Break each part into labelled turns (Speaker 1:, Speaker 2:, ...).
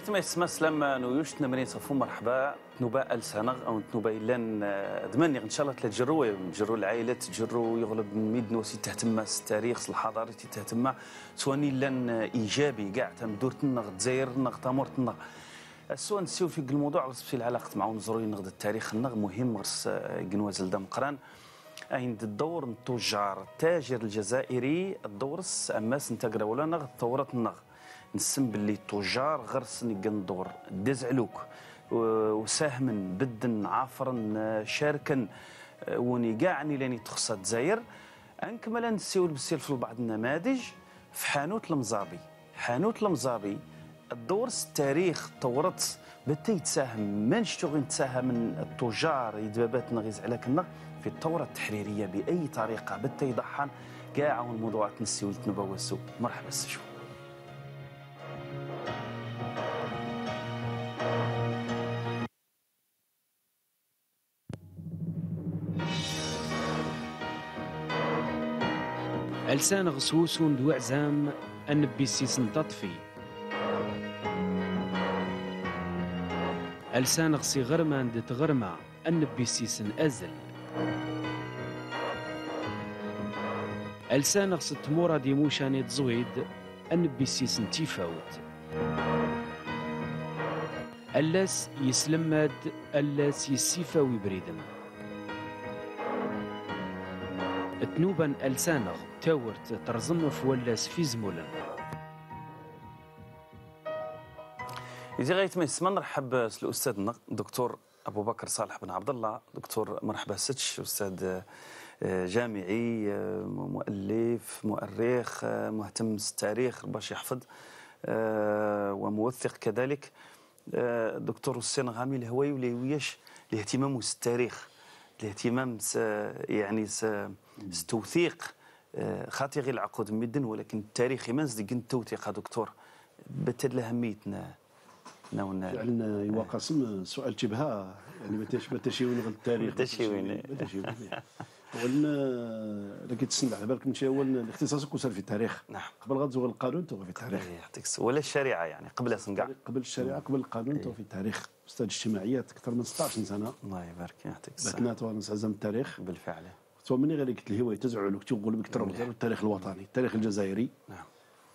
Speaker 1: ايتما يسمس سلام نويوش تنمرين صفو مرحبا نوبا السنغ او نوبا لان دمني ان شاء الله تلجرو جرو العائله تجرو يغلب ميدنو سي تهتم التاريخ الحضاري تهتم سواني لان ايجابي كاع تمدور تنغ تزاير تنغ تامور تنغ السؤال نسيو في الموضوع غرس في العلاقه مع نزروي نغد التاريخ نغ مهم غرس كنواز لدم قران اين الدور التجار التاجر الجزائري الدورس اماس سنتقرا ولا نغ ثوره النغ نسم باللي التجار غرسن قندور دزعلوك وساهمن بدن عافرن شاركن وني قاعني لاني تخصى الجزائر انكمل نسيول في بعض النماذج في حانوت المزابي حانوت المزابي الدور التاريخ طورت بتي يتساهم ما نشتغل نتساهم من التجار يدبابات نغيز على كنا في الثوره التحريريه باي طريقه بتي يضحن كاع الموضوعات نسيول تنبوسو مرحبا سشو علسان غسوس دو عزام أنبي سيسن تطفي علسان غسي غرما دت غرما أنبي سيسن أزل ألسان غس تمورا دي موشاني تزويد أنبي سيسن تيفاوت ألاس يسلمد ألاس يسيفاوي بريدن تنوبن ألسانغ تاورت ترزم ولا ولاس إذا غايت ما نرحب الأستاذ الدكتور أبو بكر صالح بن عبد الله دكتور مرحبا ستش أستاذ آه، جامعي آه، مؤلف مؤرخ آه، مهتم بالتاريخ باش يحفظ وموثق كذلك دكتور حسين غامي الهواي ولا وياش الاهتمام بالتاريخ الاهتمام يعني توثيق آه، غير العقود مدن ولكن التاريخي من زدقن التوثيق آه، دكتور بتد لهميتنا
Speaker 2: نون فعلا يوا قاسم سؤال تبها يعني ما تاش ما وين غير التاريخ ما تشيون ما تشيون ولنا لكي كيتسنى على بالك انت هو الاختصاص وصل في التاريخ نعم قبل غتزور القانون تو في التاريخ إيه،
Speaker 1: يعطيك ولا الشريعه يعني قبل سنقع
Speaker 2: قبل الشريعه قبل القانون إيه. تو في التاريخ استاذ اجتماعيات اكثر من 16 سنه الله يبارك يعطيك الصحه بكنا تو نستعزم التاريخ بالفعل سو مني غير قلت الهوايه تزعو لك تقول لك ترى التاريخ الوطني التاريخ الجزائري نعم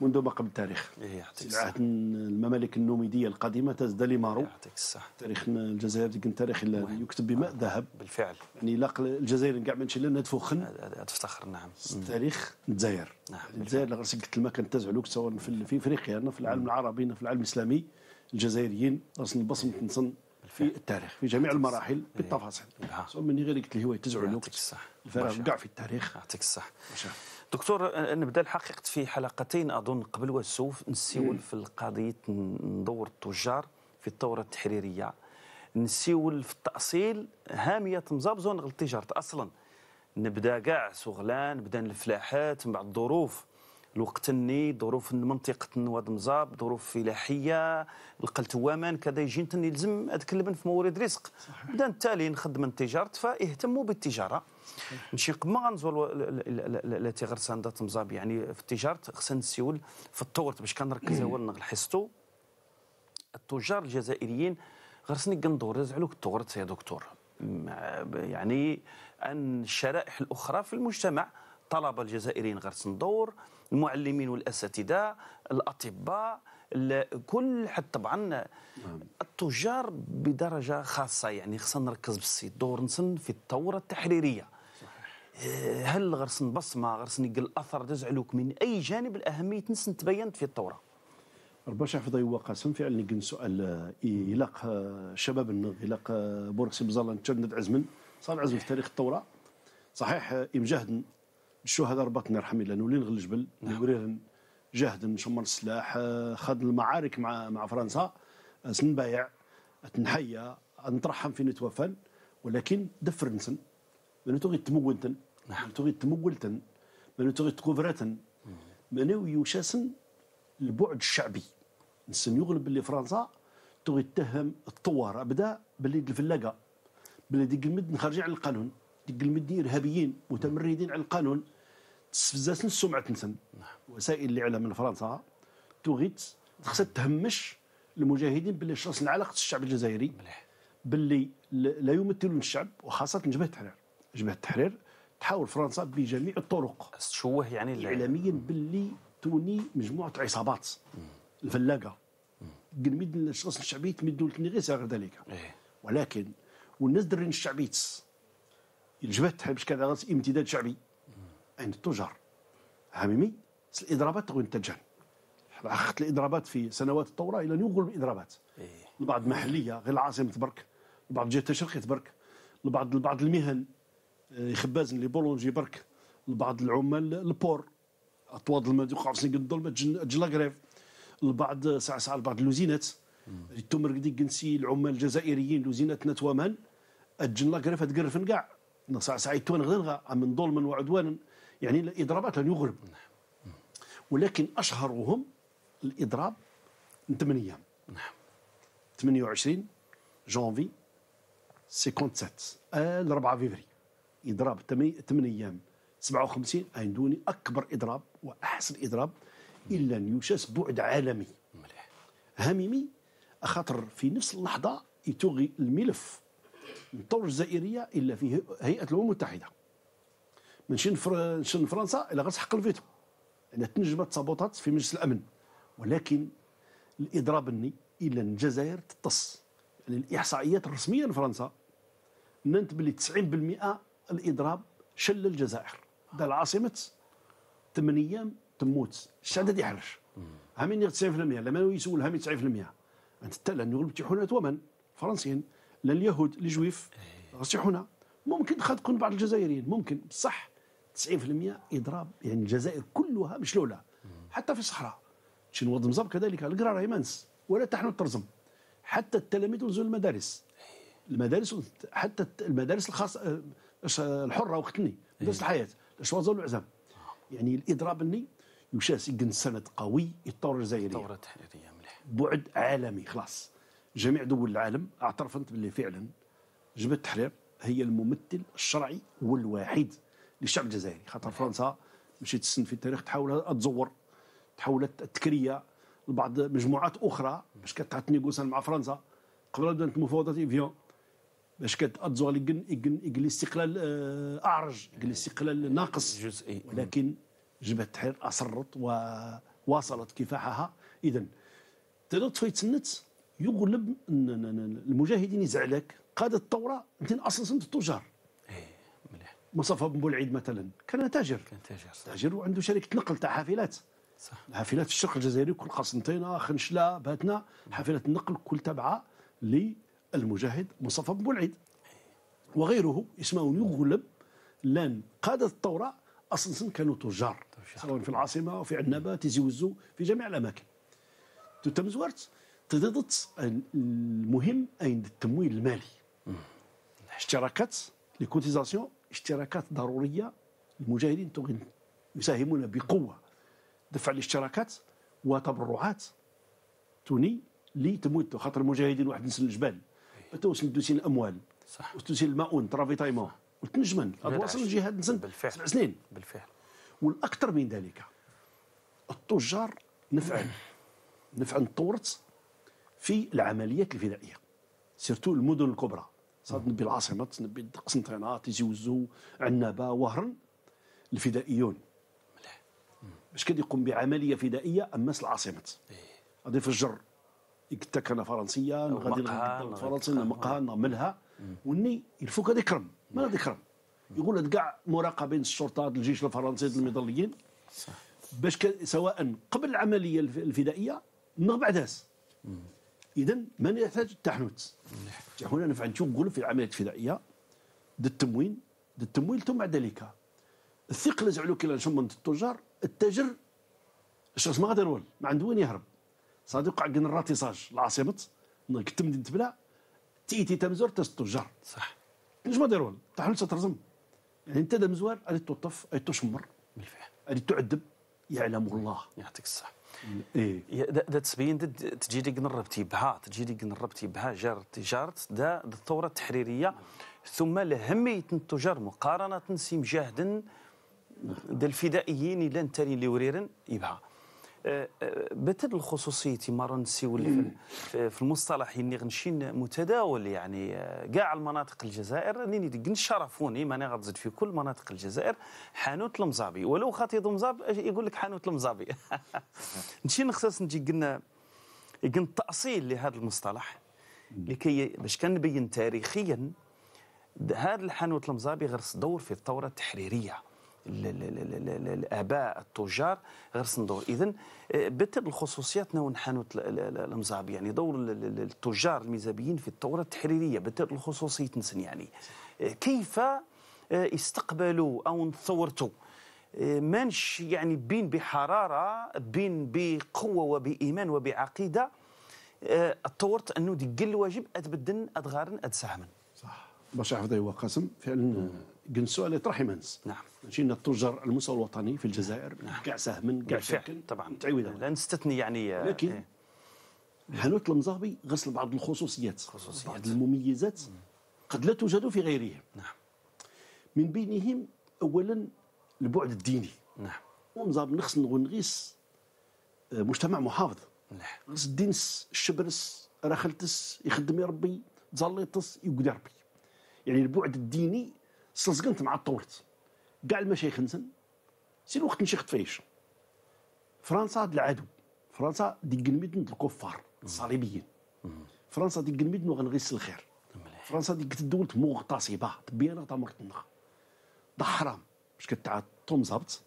Speaker 2: منذ ما قبل التاريخ
Speaker 1: إيه، سلعات
Speaker 2: الممالك النوميدية القديمة تزد دليمارو يعطيك الصحة تاريخ الجزائر كان تاريخ يكتب بماء آه، ذهب بالفعل يعني لاق الجزائر كاع ما لا ندفو خن تفتخر نعم تاريخ الجزائر نعم الجزائر غير قلت لما كانت لك سواء في, افريقيا في العالم العربي في العالم الاسلامي الجزائريين راس البصمة تنصن في التاريخ في جميع نعم. المراحل نعم. بالتفاصيل نعم. مني غير قلت لي هو تزعل الوقت الفراغ كاع في التاريخ يعطيك الصح دكتور
Speaker 1: نبدا الحقيقه في حلقتين اظن قبل وسوف نسيول في قضيه ندور التجار في الثوره التحريريه نسيول في التاصيل هاميه مزابزون غير التجاره اصلا نبدا كاع شغلان بدا الفلاحات من بعد الظروف الوقت الني ظروف منطقه واد مزاب ظروف فلاحيه القلت وامان كذا يجي تني يلزم هذاك اللبن في مورد رزق بدا التالي نخدم من التجاره فاهتموا بالتجاره نمشي ما غنزور التي غرسان صندات مزاب يعني في التجاره خصنا نسيول في الطور باش كنركز هو نحسطو التجار الجزائريين غرسني قندور كندور زعلوك الثورت يا دكتور يعني ان الشرائح الاخرى في المجتمع الطلبه الجزائريين غرس ندور المعلمين والاساتذه الاطباء كل حتى طبعا نعم. التجار بدرجه خاصه يعني خصنا نركز بالسيد دورنسن في الثوره التحريريه آه، هل غرسن بصمه غرسن نقل الاثر
Speaker 2: تزعلوك من اي جانب الاهميه نسن تبينت في الثوره رباش حفظه قاسم فعلا كان سؤال يلاق آه، آه، شباب يلاق إلاق بوركسي بزالان تشدد عزمن صار عزم في تاريخ الثورة صحيح امجاد الشهداء ربطنا رحمي نولي نغل الجبل نوري جهد نشمر السلاح خد المعارك مع مع فرنسا سنبايع تنحيا نترحم فين توفى ولكن دفر نسن من تغي تمولتن نعم تغي تمولتن من تغي تكوفرتن من يوشاسن البعد الشعبي نسن يغلب باللي فرنسا تغي تهم الطوار ابدا باللي الفلاقه باللي ديك المد نخرج على القانون ديك المد ارهابيين متمردين على القانون استفزازن تنسن نعم. وسائل الاعلام من فرنسا توغيت خصها تهمش المجاهدين باللي شخص على الشعب الجزائري مليح باللي لا يمثلون الشعب وخاصه جبهه التحرير جبهه التحرير تحاول فرنسا بجميع الطرق تشوه يعني اعلاميا باللي توني مجموعه عصابات الفلاقه قلميد الشخص الشعبي تمدوا لتني غير غير ذلك إيه. ولكن والناس درين الشعبيت الجبهه التحرير باش كذا امتداد شعبي أين التجار هممي الإضرابات تنتجن أخذت الإضرابات في سنوات الثورة إلى أن ينقلوا الإضرابات البعض إيه. محلية غير العاصمة برك البعض جهة الشرقي برك البعض البعض المهن يخبازن آه، لي بولونجي برك لبعض العمال البور اطواد الماء يوقعوا في سنك الظلمة تجلا غريف البعض آه، ساعة ساعة لبعض اللوزينات التمر قدي قنسي العمال الجزائريين لوزينات نتوامان تجلا غريف تقرفن كاع ساعة ساعة يتوان غنغا من ظلما وعدوانا يعني الإضرابات لن يغرب ولكن أشهرهم الإضراب من 8 نعم 28 جونفي 57 ال 4 فيفري إضراب 8 أيام 57 أندوني أكبر إضراب وأحسن إضراب إلا أن يشاس بعد عالمي مليح هميمي خاطر في نفس اللحظة يتوغي الملف من الثورة الجزائرية إلا في هيئة الأمم المتحدة ماشي نشن فرنسا الا غتحق الفيتو يعني تنجمت صابوطات في مجلس الامن ولكن الاضراب الني الى الجزائر تطص يعني الاحصائيات الرسميه لفرنسا ننت بلي 90% الاضراب شل الجزائر دا العاصمه 8 ايام تموت الشعب يحرش عامين 90% لما يسول عامين 90% انت حتى لان يغلب تيحونات ومن فرنسيين لا اليهود الجويف إيه. غتيحونا ممكن خد تكون بعض الجزائريين ممكن بصح 90% اضراب يعني الجزائر كلها مشلوله حتى في الصحراء شنو مزب كذلك القرا يمانس ولا تحن الترزم حتى التلاميذ ونزلوا المدارس المدارس حتى المدارس الخاصه آه، الحره وقتني مدارس إيه. الحياه الشواظ والعزام يعني الاضراب الني يشاس يقن سند قوي الثوره الجزائريه الثوره التحريريه مليح بعد عالمي خلاص جميع دول العالم اعترفت باللي فعلا جبهه التحرير هي الممثل الشرعي والوحيد للشعب الجزائري خاطر فرنسا مشيت تسن في التاريخ تحاول تزور تحولت تكريه لبعض مجموعات اخرى باش كتعطي نيغوسيان مع فرنسا قبل بدات مفاوضات ايفيون باش كانت اتزور الاستقلال آه، اعرج الاستقلال ناقص جزئي ولكن جبهه التحرير اصرت وواصلت كفاحها اذا تقدر تفي تسنت يغلب المجاهدين يزعلك قاده الثوره انت اصلا سنت التجار مصطفى بن بولعيد مثلا كان تاجر كان
Speaker 1: تاجر صح. تاجر
Speaker 2: وعنده شركه نقل تاع حافلات صح حافلات الشرق الجزائري كل قسنطينه آه، خنشله باتنا حافلات النقل كل تابعه للمجاهد مصطفى بن بولعيد وغيره اسمه يغلب لان قاده الثوره اصلا كانوا تجار سواء في العاصمه وفي عنابه تيزي وزو في جميع الاماكن تتم زوارت تضدت المهم عند التمويل المالي الاشتراكات لي كوتيزاسيون اشتراكات ضرورية المجاهدين يساهمون بقوة دفع الاشتراكات وتبرعات توني لي خاطر المجاهدين واحد نسل الجبال إيه. توصل تسيل الاموال صح وتسيل الماؤون ترافيتايمون وتنجمن واصل الجهاد نسن سبع سنين بالفعل والاكثر من ذلك التجار نفع نفع طورت في العمليات الفدائيه سيرتو المدن الكبرى تنبي العاصمه تنبي قسنطينه تيجي وزو عنابه وهرن الفدائيون مليح باش كان يقوم بعمليه فدائيه اماس العاصمه إيه. غادي يفجر قلت لك فرنسيا غادي فرنسا مقهى نعملها وني الفوك هذا كرم ما هذا كرم يقول كاع مراقبين الشرطه الجيش الفرنسي المظليين باش سواء قبل العمليه الفدائيه من بعدها اذا من يحتاج التحنوت هنا نفع نقول في العمليات الفدائيه التموين التمويل ثم بعد ذلك الثقل زعلو كلا من التجار التاجر الشخص ما غادي يرول ما عنده وين يهرب صادق وقع كن الراتيساج العاصمه كنت مدينه تي تي تمزور تاس التجار صح نجم غادي يرول تحل ترزم يعني انت دا غادي توطف غادي تشمر بالفعل غادي تعذب
Speaker 1: يعلم الله يعطيك الصحه ايه دا تبين تجي لي قنربتي بها تجي لي قنربتي بها جار التجاره دا الثوره التحريريه ثم لهميه التجار مقارنه سي مجاهد دا الفدائيين الى نتالي اللي وريرن يبها بتد الخصوصيتي مرة نسيو في المصطلح اللي غنشين متداول يعني كاع آه، المناطق الجزائر اللي ندق نشرفوني ما غتزيد في كل مناطق الجزائر حانوت المزابي ولو خطيط مزاب يقول لك حانوت المزابي نمشي نخصص نجي قلنا قلنا تاصيل لهذا المصطلح لكي باش كنبين تاريخيا هذا الحانوت المزابي غرس دور في الثوره التحريريه الاباء التجار غير صندوق اذا آه، الخصوصيات خصوصياتنا حانوت المزعب يعني دور التجار المزابيين في الثوره التحريريه بتبل الخصوصيات نسن يعني آه، كيف آه، استقبلوا او ثورتوا منش يعني بين بحراره بين بقوه وبايمان وبعقيده
Speaker 2: اتطورت انه ديك الواجب اتبدل اتغارن اتساهمن صح باش عفضي وقاسم فعلا جنسو اللي طرح منس نعم جينا التجار المستوى الوطني في الجزائر نعم. كاع ساهمن كاع ساكن طبعا
Speaker 1: تعويض لا نستثني يعني لكن
Speaker 2: إيه. هنوت المزابي غسل بعض الخصوصيات خصوصيات. بعض المميزات مم. قد لا توجد في غيرهم نعم من بينهم اولا البعد الديني نعم ومزاب نخص نغنغيس آه، مجتمع محافظ نعم غس الدينس الشبرس راخلتس يخدم يا ربي تزليطس يقدر ربي يعني البعد الديني سلزقنت مع الطورت كاع المشايخ نزن سير وقت نشيخ طفيش فرنسا العدو فرنسا ديك المدن الكفار الصليبيين فرنسا ديك المدن وغنغيس الخير فرنسا ديك الدول الدولة مغتصبة تبينا تمر النخ ده حرام باش كتعاد توم زبط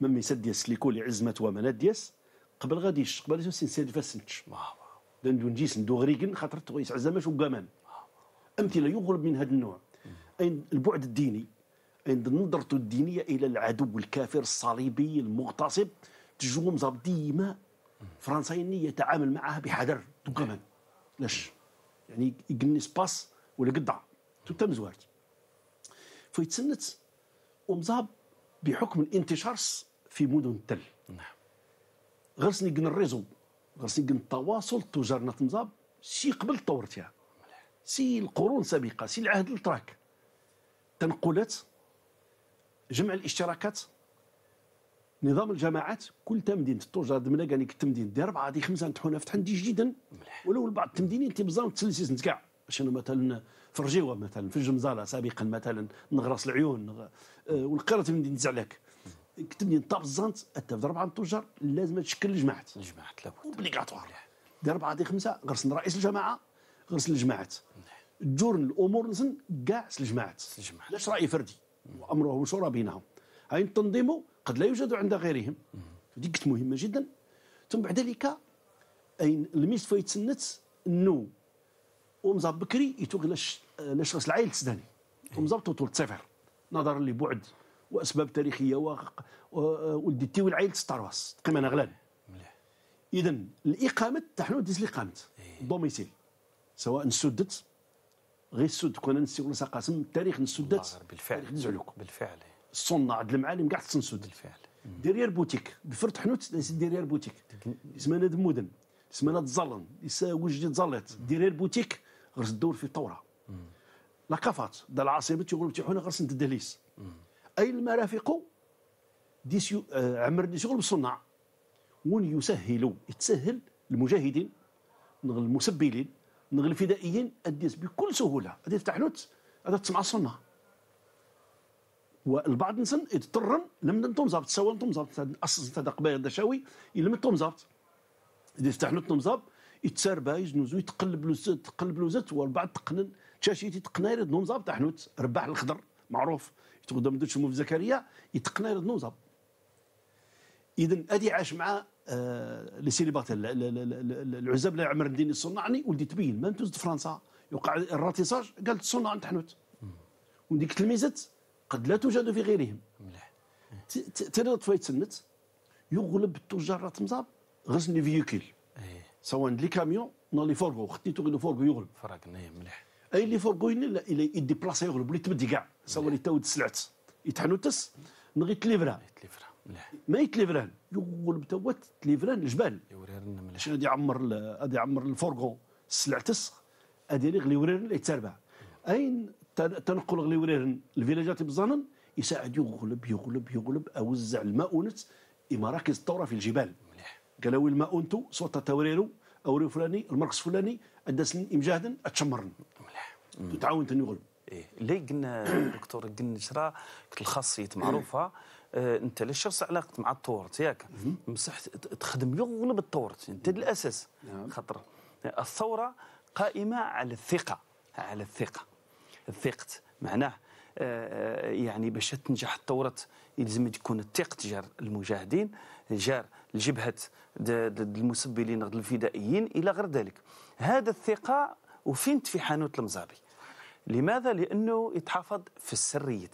Speaker 2: ممي ديال السليكو اللي عزمت ومنات ديال قبل غادي يشتق قبل سنساد فاسنتش دندو نجيس ندو غريكن خاطر تغيس عزماش وقامان امثله يغلب من هذا النوع عند البعد الديني عند نظرته الدينية إلى العدو الكافر الصليبي المغتصب تجوم ديما فرنسا يتعامل معها بحذر تماما إيه. لاش يعني يقني سباس ولا قطع تم زوارت فيتسنت ومزاب بحكم الانتشار في مدن التل نعم غرسني قن الريزو غرسني قن التواصل تجارنا مزاب سي قبل تطورتها نعم. سي القرون السابقه سي العهد التراك تنقلات جمع الاشتراكات نظام الجماعات كل تمدين التوجر دمنا كان يكتم دي اربعه دي خمسه نتحونا فتح دي جديدا ولو البعض التمدينين تيبزاو تسلسيس نتكاع باش انا مثلا فرجيوه مثلا في الجمزاله سابقا مثلا نغرس العيون نغ... آه والقرى تمدين نزعلك كتب لي طاب الزنت في اربعه التجار لازم تشكل الجماعات الجماعات لابد اوبليغاتوار دي اربعه دي خمسه غرس رئيس الجماعه غرس الجماعات جرن الامور نزن كاع الجماعات علاش راي فردي وامره شورى بينهم هاي التنظيم قد لا يوجد عند غيرهم هذه قلت مهمه جدا ثم بعد ذلك اين الميس فيتسنت انه ومزاب بكري يتوغ لاش لاش راس العائل تسداني ومزاب إيه. طول صفر نظرا لبعد واسباب تاريخيه ولدي التيوي العائل تستارواس انا غلان اذا الاقامه تحنا ديز الاقامه إيه. دوميسيل سواء سدت غير السود كنا نسيو ولا قاسم التاريخ نسدات بالفعل نزعلوك بالفعل الصنع عند المعالم كاع تنسود بالفعل ديرير بوتيك بفرط حنوت ديرير بوتيك اسمها دمودن مودن اسمها ناد زلن يساوي جديد زلط بوتيك غير الدور في طوره لقفات دا العاصمه تيقولوا تيحونا غير سند الدهليس اي المرافق ديسيو آه عمر شغل بالصناع ون يسهل يتسهل المجاهدين المسبلين نغل الفدائيين أديس بكل سهولة أديس تحلوت هذا تسمع السنة والبعض نسن يضطرن لم نتم زابط سوا نتم زابط اصلا هذا قبائل دشاوي إلا نتم زابط أديس تحلوت نتم زابط يتسار بايز نوزو يتقلب لوزات تقلب لوزات والبعض تقنن تشاشيتي تقناير نوم زابط حنوت رباح الخضر معروف تقدم دوتش في زكريا يتقنير نوم زابط إذا أدي عاش مع آه، لي سيليباتير العزاب لا يعمر الدين صنعني ولدي تبين ما توز فرنسا يوقع الراتيساج قالت صنع عند حنوت وديك التلميذات قد لا توجد في غيرهم مليح ترى طفيت سنت يغلب التجار راه تمزاب غزن لي فيوكيل إيه. سواء لي كاميون نو لي فورغو خديتو لي فورغو يغلب فراك مليح اي لي فورغو لا الا يدي بلاصه يغلب ولي تبدي كاع سواء لي تاود سلعت يتحنوتس نغيت ليفرا تليفرا تليفرا ما يتليفران يقول توا تليفران الجبال يوريرن مليح شنو غادي يعمر غادي يعمر الفورغون السلع تسخ غادي يلي غليوريرن يتربع اين تنقل غلي غليوريرن الفيلاجات بزانن يساعد يغلب يغلب يغلب اوزع الماونت مراكز الثوره في الجبال مليح قالوا الماونتو صوت توريرو او فلاني المركز فلاني ادسن امجاهدا اتشمرن مليح تعاون تنغلب ايه اللي قلنا
Speaker 1: دكتور قلنا شرا كت الخاصيه معروفه إيه. آه، انت لا شخص علاقتك مع التورت ياك مسح تخدم يغلب التورت انت الاساس نعم. خاطر الثوره قائمه على الثقه على الثقه الثقه معناه آه، آه، يعني باش تنجح الثوره يلزم تكون الثقه جار المجاهدين جار الجبهه المسبلين الفدائيين الى غير ذلك هذا الثقه وفين في حانوت المزابي لماذا لانه يتحافظ في السريه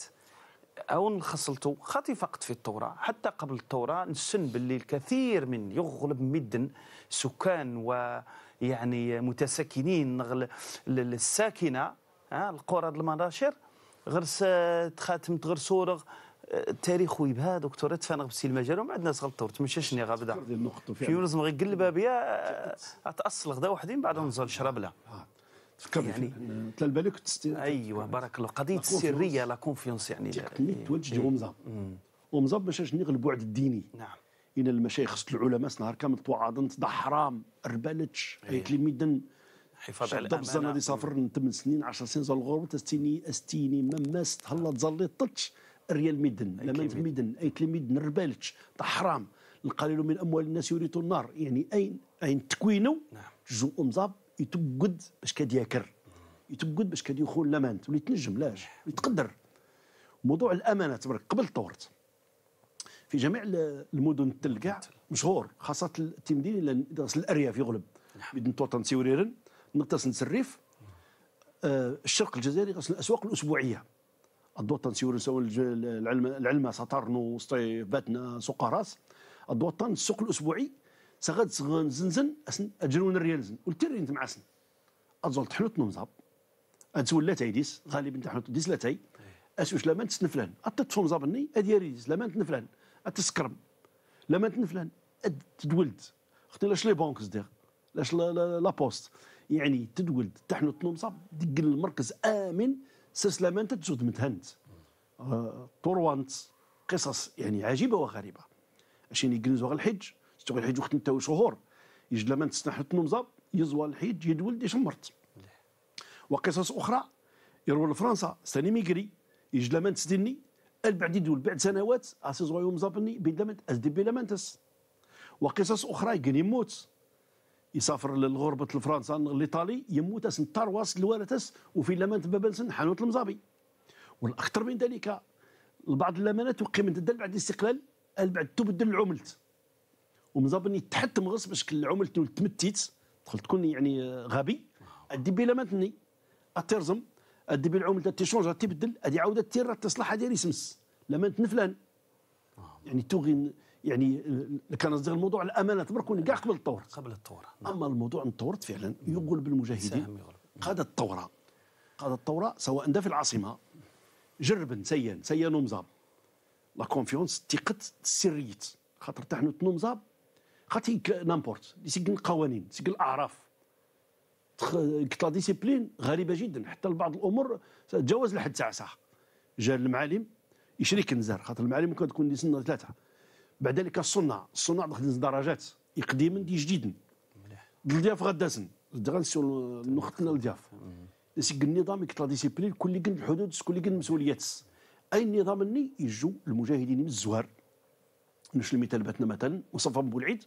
Speaker 1: أو خصلته خاطي فقط في الثورة حتى قبل الثورة نسن باللي الكثير من يغلب مدن سكان ويعني متساكنين نغل ها القرى المناشر غرس تخاتم غير التاريخ ويبها دكتور تفانا غبسي المجال ومع عندنا صغل تمشاشني غابدا في يونس غير قلبها بيا اتاصل غدا وحدين بعد نزل
Speaker 2: نشرب لها آه.
Speaker 1: يعني طلع بالك ايوه بارك الله قضيه السريه لا
Speaker 2: كونفيونس يعني تقنية توجه إيه. ومزاب ومزاب باش باش نغلبوا البعد الديني نعم ان المشايخ العلماء نهار كامل توعدن تضع حرام ربالتش إيه. لي ميدن
Speaker 1: حفاظ على الامانه الزنا
Speaker 2: اللي سافر ثمان سنين 10 سنين زال الغرب تستيني استيني ما ماست هلا تزلي طتش ريال ميدن لما ميدن اي ميدن ربالتش حرام القليل من اموال الناس يريد النار يعني اين اين تكوينو نعم جو امزاب يتقد باش كاد ياكر يتقد باش كاد يخون الامانه تولي تنجم لاش يتقدر موضوع الامانه تبارك قبل طورت في جميع المدن التل كاع مشهور خاصه التمدين الى الارياف يغلب نعم. بدن توطن سيوريرن نغتسل الريف آه، الشرق الجزائري غسل الاسواق الاسبوعيه الدوطن سيور سواء العلمه العلمه سطرنو سطيف باتنا سوق راس الدوطن السوق الاسبوعي سغاد سغن زنزن اسن اجرون الريال زن والترين مع اسن اتزول تحلط نمزاب اتزول تايديس غالبا تحلوت ديس لاتاي اسوش لما تسنفلان اتتصوم زابني ديس لما تنفلان اتسكرم لما تنفلان تدولد اختي لاش لي بونكس دير لاش لا, لا, لا بوست يعني تدولد تحنط نمزاب دق المركز امن سسلمان تتزود متهند آه، طروانت قصص يعني عجيبه وغريبه اشيني غير الحج تقول الحيد وقت نتاو شهور يجد لما تسنحت النمزه يزوى الحيد يد ولدي شمرت وقصص اخرى يروى لفرنسا ساني ميغري يجد لما تسدني البعد يدول بعد سنوات اسيزوى يوم زابني بي لما تس وقصص اخرى يقن يموت يسافر للغربة لفرنسا لإيطالي يموت اسن ترواس لوالتس وفي لمانت بابنسن حانوت المزابي والأخطر من ذلك البعض اللمانات وقيمت الدل بعد الاستقلال البعد تبدل العملت ومزابني تحت مغص باش تقول تمتيت دخلت كون يعني غبي ادي بلا ما تني اترزم ادي بالعمله تيشونج تبدل ادي عاود تير تصلح هذه سمس لما تنفلان يعني توغي يعني كان ديال الموضوع الامانه تبرك كون كاع قبل الثوره قبل الثوره نعم. اما الموضوع انطورت فعلا نعم. يقول بالمجاهدين قاد الثوره قاد الثوره سواء دا في العاصمه جرب سيان سيان ومزاب لا كونفيونس تيقت السريت خاطر تحنو تنومزاب خاطي نامبورت يسجل قوانين يسجل الاعراف قلت لا ديسيبلين غريبه جدا حتى لبعض الامور تجاوز لحد ساعه ساعه جا المعالم يشري كنزار خاطر المعالم ممكن تكون دي سنه ثلاثه بعد ذلك الصناع الصناع دخل درجات يقديما دي مليح الضياف غداسن غنسيو نختنا الضياف يسجل النظام كتلا ديسيبلين كل كن الحدود كل كن المسؤوليات اي نظام اللي يجوا المجاهدين من الزوار نشل المثال باتنا مثلا وصفا بولعيد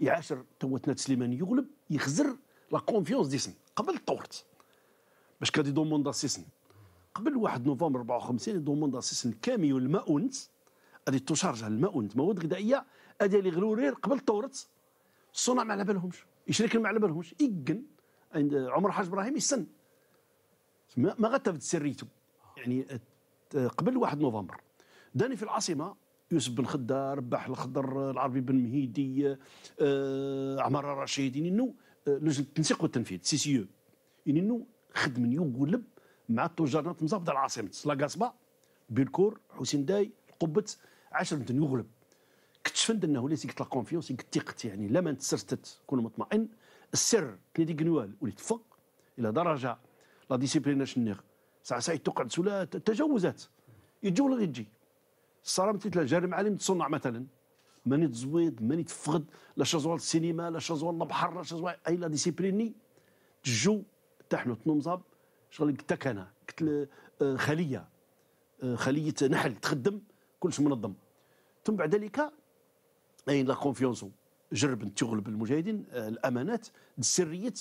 Speaker 2: يعاشر توتنا سليمان يغلب يخزر لا كونفيونس ديسن قبل طورت باش كادي دوموندا سيسن قبل 1 نوفمبر 54 دوموندا سيسن كاميون الماونت غادي الماء الماونت مواد غذائيه هذا اللي غلورير قبل طورت الصنع ما على بالهمش يشرك ما على بالهمش يقن عند عمر حاج ابراهيم يسن ما غتبت سريته يعني قبل 1 نوفمبر داني في العاصمه يوسف بن خدار باح الخضر العربي بن مهيدي آه، عمار رشيد يعني انه لجنه التنسيق والتنفيذ سي سي يو يعني انه خدم يقلب مع التجار مزابط العاصمه لاكاسبا بيركور حسين داي قبت 10 من يغلب كتشفند انه ليس قلت لا كونفيونس قلت يعني لما تسرتت كون مطمئن السر كنيدي كنوال وليت فوق الى درجه لا ديسيبلين شنيغ ساعه ساعه توقع سولا تجاوزات يجي ولا يجي صرامتي الجاري معلم تصنع مثلا ماني تزويد ماني تفقد لا شازوال السينما لا شازوال البحر لا شازوال اي لا ديسيبليني تجو تحنو تنمزاب شغل قلت لك انا قلت آه، خليه آه، خليه نحل تخدم كلش منظم ثم بعد ذلك اين لا كونفيونسو جرب انت تغلب المجاهدين آه، الامانات السريه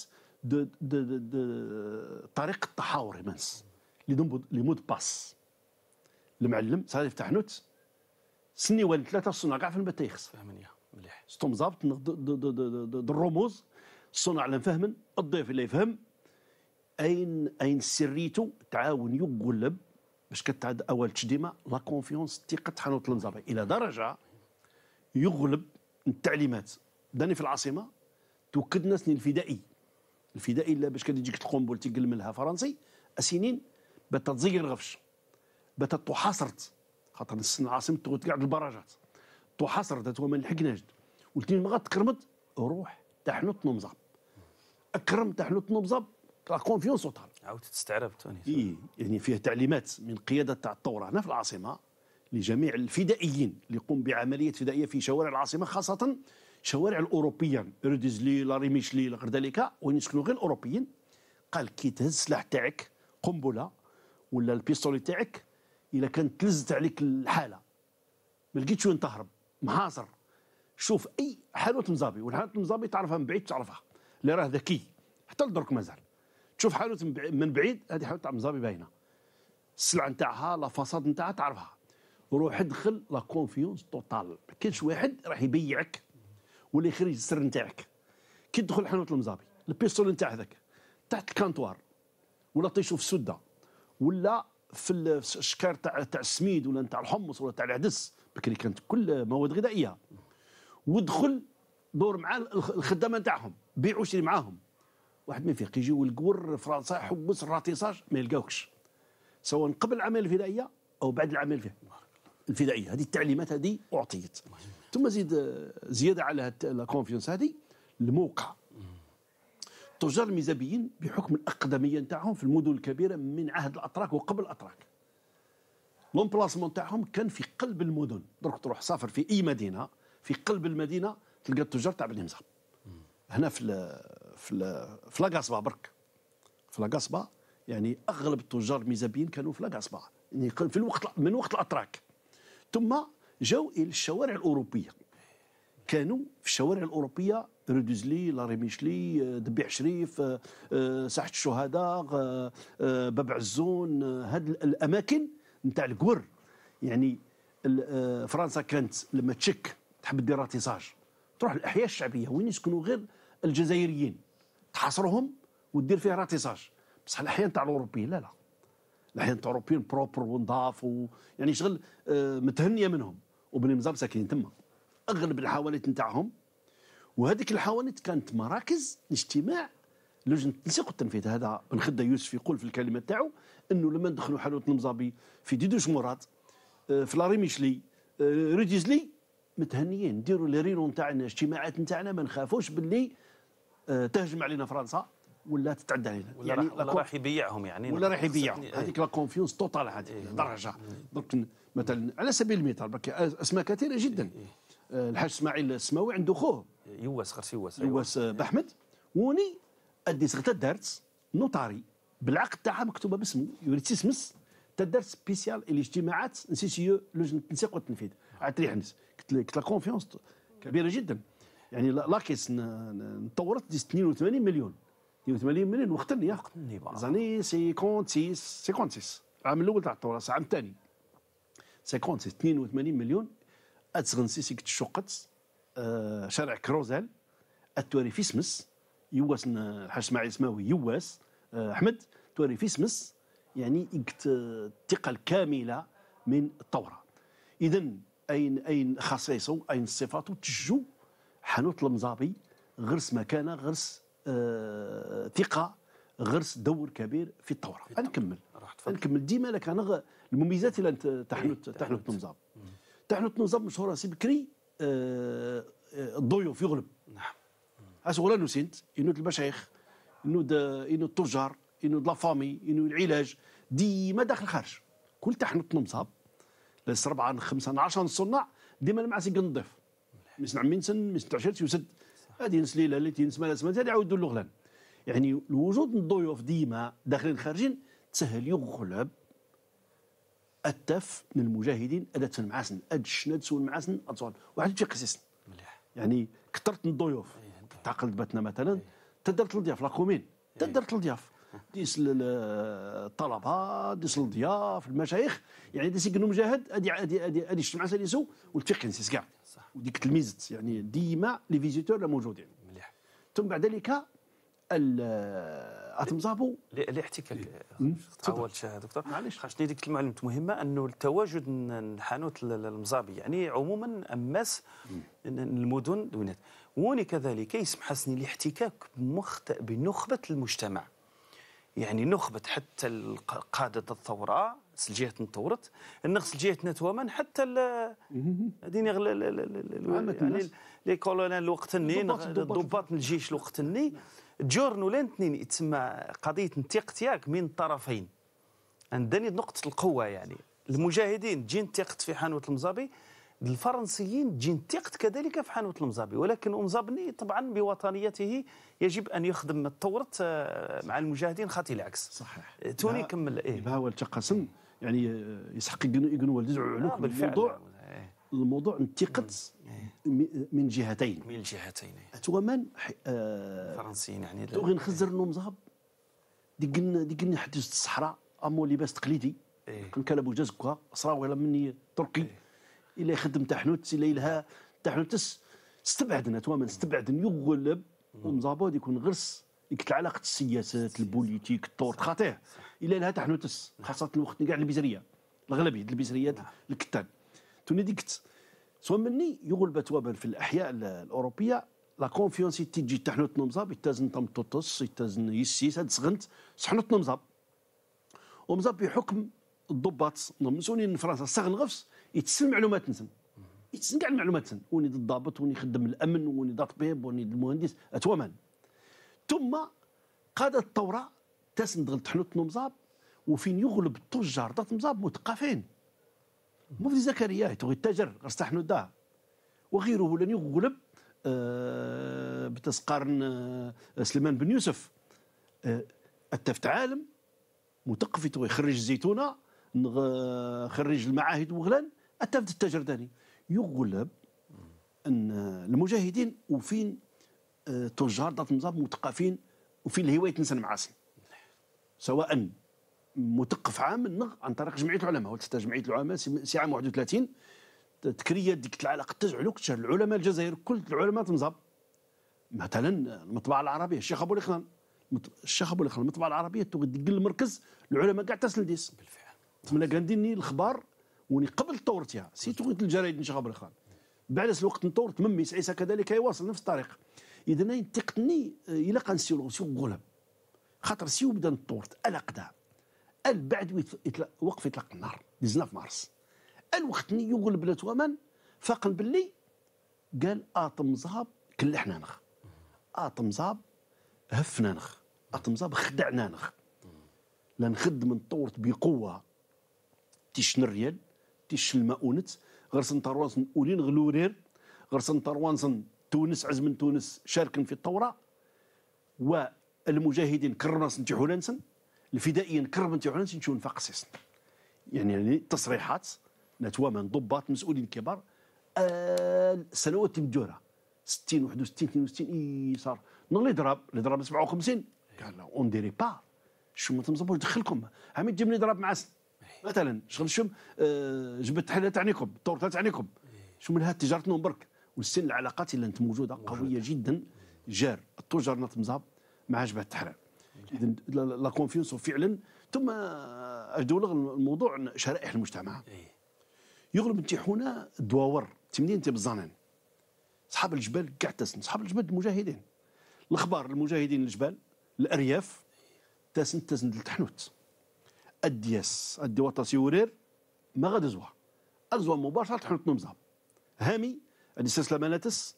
Speaker 2: دو دو دو طريق التحاور مانس لي مود باس المعلم صار يفتح نوت سني والد ثلاثه الصنع كاع في المتى يخص ثمانيه مليح ستوم زابط الرموز الصنع لا فهم الضيف اللي يفهم اين اين سريتو تعاون يقلب باش كتعاد اول تشديمه لا كونفيونس الثقه حانوت النزابه الى درجه يغلب التعليمات داني في العاصمه توكدنا سنين الفدائي الفدائي اللي باش كتجيك القنبل تقل لها فرنسي اسنين بات تزير غفش بات تحاصرت خاطر السن العاصمه تقعد كاع البراجات تحاصر حصر من ما نجد ولكن ما تكرمت روح تحنو تنمزاب اكرم تحنو تنمزاب لا كونفيونس وطال عاود تستعرب تونس اي يعني فيه تعليمات من قياده تاع الثوره هنا في العاصمه لجميع الفدائيين اللي يقوم بعمليه فدائيه في شوارع العاصمه خاصه شوارع الاوروبيه روديزلي لا ريميشلي غير ذلك وين يسكنوا غير الاوروبيين قال كي تهز السلاح تاعك قنبله ولا البيستولي تاعك الا كانت لزت عليك الحاله ما لقيتش وين تهرب محاصر شوف اي حانوت مزابي والحانوت مزابي تعرفها من بعيد تعرفها اللي راه ذكي حتى لدرك مازال تشوف حانوت من بعيد هذه حانوت تاع مزابي باينه السلعه نتاعها لا فاصاد نتاعها تعرفها روح ادخل لا كونفيونس توتال ما كاينش واحد راح يبيعك ولا يخرج السر نتاعك كي تدخل حانوت المزابي البيستول نتاع هذاك تحت الكانتوار ولا تيشوف السده ولا في الشكار تاع تاع السميد ولا تاع الحمص ولا تاع العدس بكري كانت كل مواد غذائيه ودخل دور مع الخدامه نتاعهم بيع وشري معاهم واحد ما يفيق يجيو القور فرنسا حبس الراتيساج ما يلقاوكش سواء قبل العمل الفدائيه او بعد العمل الفدائيه الفدائيه هذه التعليمات هذه اعطيت ثم زيد آه، زياده على لا كونفيونس هذه الموقع التجار الميزابيين بحكم الاقدميه نتاعهم في المدن الكبيره من عهد الاتراك وقبل الاتراك لومبلاسمون تاعهم كان في قلب المدن درك تروح سافر في اي مدينه في قلب المدينه تلقى التجار تاع بنمزه هنا في الـ في الـ في لاقصبه برك في لاقصبه يعني اغلب التجار الميزابيين كانوا في لاقصبه يعني في الوقت من وقت الاتراك ثم جاوا الى الشوارع الاوروبيه كانوا في الشوارع الاوروبيه رودوزلي ريميشلي دبيع شريف آه، آه، ساحه الشهداء آه، باب عزون هاد الاماكن نتاع الكور يعني فرنسا كانت لما تشك تحب دير راتيساج تروح الاحياء الشعبيه وين يسكنوا غير الجزائريين تحاصرهم ودير فيه راتيساج بصح الاحياء نتاع الاوروبيين لا لا الاحياء نتاع الاوروبيين بروبر ونضاف و يعني شغل متهنيه منهم وبني مزاب ساكنين تما اغلب الحوالات نتاعهم وهذيك الحوانت كانت مراكز اجتماع لجنه التنسيق والتنفيذ هذا بن خده يوسف يقول في الكلمه تاعو انه لما ندخلوا حانوت المزابي في ديدوش مراد آه، في لاريميشلي آه، ريديزلي متهنيين نديروا لي رينو نتاعنا الاجتماعات نتاعنا ما نخافوش باللي آه، تهجم علينا فرنسا ولا تتعدى علينا ولا يعني راح راح
Speaker 1: يبيعهم يعني ولا راح يبيعهم إيه. هذيك
Speaker 2: لا كونفيونس توتال هذيك درجه إيه. درك مثلا على سبيل المثال اسماء كثيره جدا إيه. الحاج اسماعيل السماوي عنده خوه يواس خرسي يواس أيوة. يواس بحمد وني ادي صغت دارت نوطاري بالعقد تاعها مكتوبه باسمه يريد تسمس تدار سبيسيال الاجتماعات نسيسيو التنسيق والتنفيذ عاد نس قلت لا كونفيونس كبيره جدا يعني لاكيس نطورت 82 مليون 82 مليون وقت يا زاني 56 56 العام الاول تاع الثوره العام الثاني 56 82 مليون سيسيك كتشقت أه شارع كروزال التواري في سمس يواس الحاج اسماعيل اسماوي يواس آه، احمد تواري في سمس يعني الثقه الكامله من الثوره اذا اين اين خصيصو اين صفاتو تجو حانوت المزابي غرس مكانه غرس آه ثقه غرس دور كبير في الثوره نكمل نكمل ديما لك انا المميزات اللي إيه، تحنوت تحنوت المزابي تحنط تنظم شهور سي بكري آه، آه، الضيوف يغلب نعم اسولا سنت ينود المشايخ ينود آه، ينود التجار ينود لافامي ينود العلاج ديما داخل الخارج كل تحنط تنظم لس ربعة خمسة عشرة صناع ديما المعسي نظيف مسنع سن مسنع عشرت يسد هذه نس ليله اللي تنس مال اسمان هذه عاودوا يعني الوجود الضيوف ديما داخلين خارجين تسهل يغلب التاف من المجاهدين ادت المعاسن اد الشناد سون معاسن اتصون واحد في قسيسن مليح يعني كثرت الضيوف إيه، تعقلت باتنا مثلا إيه. تدرت الضياف لا كومين إيه. تدرت الضياف ديس الطلبه ديس الضياف المشايخ يعني ديس كنو مجاهد ادي ادي ادي ادي الشمعه يسو والتيقن نسيس كاع وديك تلميزت يعني ديما لي فيزيتور موجودين مليح ثم بعد ذلك اتمزابو
Speaker 1: الاحتكاك احتكاك
Speaker 2: إيه. تعاود دكتور معليش خرجتني ديك المعلومات مهمه
Speaker 1: انه التواجد الحانوت المزابي يعني عموما اماس المدن البنات وني كذلك يسمح سني الاحتكاك بمخت... بنخبه المجتمع يعني نخبه حتى قاده الثوره الجهات نطورت النقص الجهات تواما حتى هذيني غل يعني لي كولونيل الوقت الني الضباط من الجيش الوقت الني نعم. جورنو لانتنين تسمى قضيه انتقت ياك من الطرفين عندني نقطه القوه يعني المجاهدين تجي انتقت في حانوت المزابي الفرنسيين تجي انتقت كذلك في حانوت المزابي ولكن امزابني طبعا بوطنيته يجب ان يخدم الطورت آه، مع المجاهدين خاطي العكس صحيح
Speaker 2: توني كمل ايه بها والتقاسم يعني آه، يسحق يقنوا يقنوا عليكم آه، بالفعل الموضوع انتقد من جهتين من الجهتين اتوما الفرنسيين آه، يعني دوغ نخزر لهم ذهب ديك ديك حتى الصحراء امو لباس تقليدي إيه. كان كلبو جازكا على مني تركي إيه. الا يخدم حنوت الا يلها حنوت استبعدنا تماما استبعد يغلب ومزابو يكون غرس يكت علاقة السياسات البوليتيك الطور خاطيه الا لها تحنوتس خاصه الوقت كاع البزريه الغلبيه البزريات نعم. الكتان تونيديكت سوا مني يغلبت وبا في الاحياء الاوروبيه لا كونفيونس تيجي تحنو تنمزاب يتازن تم توتس يتازن يسيس هاد سغنت صحنو تنمزاب ومزاب بحكم الضباط نمسوني نعم، من فرنسا صغن غفص يتسن معلومات نسن يتسن كاع المعلومات نسن وني الضابط وني خدم الامن وني طبيب وني المهندس اتومان ثم قاد الثوره تسن دغل تحنو تنمزاب وفين يغلب التجار مزاب مثقفين مفتي زكريا تغي التاجر غرستحنو الدار وغيره لن يغلب أه بتسقارن أه سليمان بن يوسف أه التفت عالم مثقف يتوغي خريج الزيتونه خريج المعاهد وغلان التفت التاجر داني يغلب ان المجاهدين وفين آه، تجار ذات مزاب مثقفين وفين الهوايه تنسى المعاصي سواء مثقف عام النغ عن طريق جمعيه العلماء حتى جمعيه العلماء سي عام 31 تكريات ديك العلاقه تزعلوك العلماء الجزائر كل العلماء تنزاب مثلا المطبعه العربيه الشيخ ابو الاخنان الشيخ ابو الاخنان المطبعه العربيه تقول المركز العلماء كاع تسلديس بالفعل كان كنديرني الاخبار وني قبل طورتها سي تغيت الجرايد الشيخ ابو الاخنان بعد الوقت نطورت ممي عيسى كذلك يواصل نفس الطريق اذا انا تقتني الى آه، قنسيولوسيو غلب خاطر سيو بدا نطورت الاقدام قال بعد وقف اطلاق النار 19 مارس الوقت اللي يقول بلات ومن فاقن باللي قال اطم زاب كلحنا نخ اطم زاب هفنا نخ اطم زاب خدعنا نخ لنخدم خدم طورت بقوه تيشن الريال تيشن الماونت غرسن تروانسن اولين غلورير غرسن تروانسن تونس عزم تونس شاركن في الثوره والمجاهدين كرناسن تيحولانسن الفدائيين كرمت يعلن تنشون فقسيس يعني, يعني تصريحات نتوا من ضباط مسؤولين كبار السنوات مجوره 60 61 62 اي صار نو اللي ضرب اللي ضرب 57 قال له اون ديري با شو ما تمزبوش دخلكم عمي تجيبني ضرب مع مثلا شغل شم آه جبت حلة تعنيكم التورته تعنيكم شو منها تجارتنا برك والسن العلاقات اللي انت موجوده قويه جدا جار التجار نتمزاب مع جبهه التحرير لا كونفيونس فعلا ثم اجدوا لغ الموضوع شرائح المجتمع إيه. يغلب نتيحونا الدواور تمنين بالزنان اصحاب الجبال كاع تسن اصحاب الجبال المجاهدين الاخبار المجاهدين الجبال الارياف تسن تسن التحنوت الدياس الدواتا ورير ما غادي زوا الزوا مباشره تحنوت نمزا هامي ادي مناتس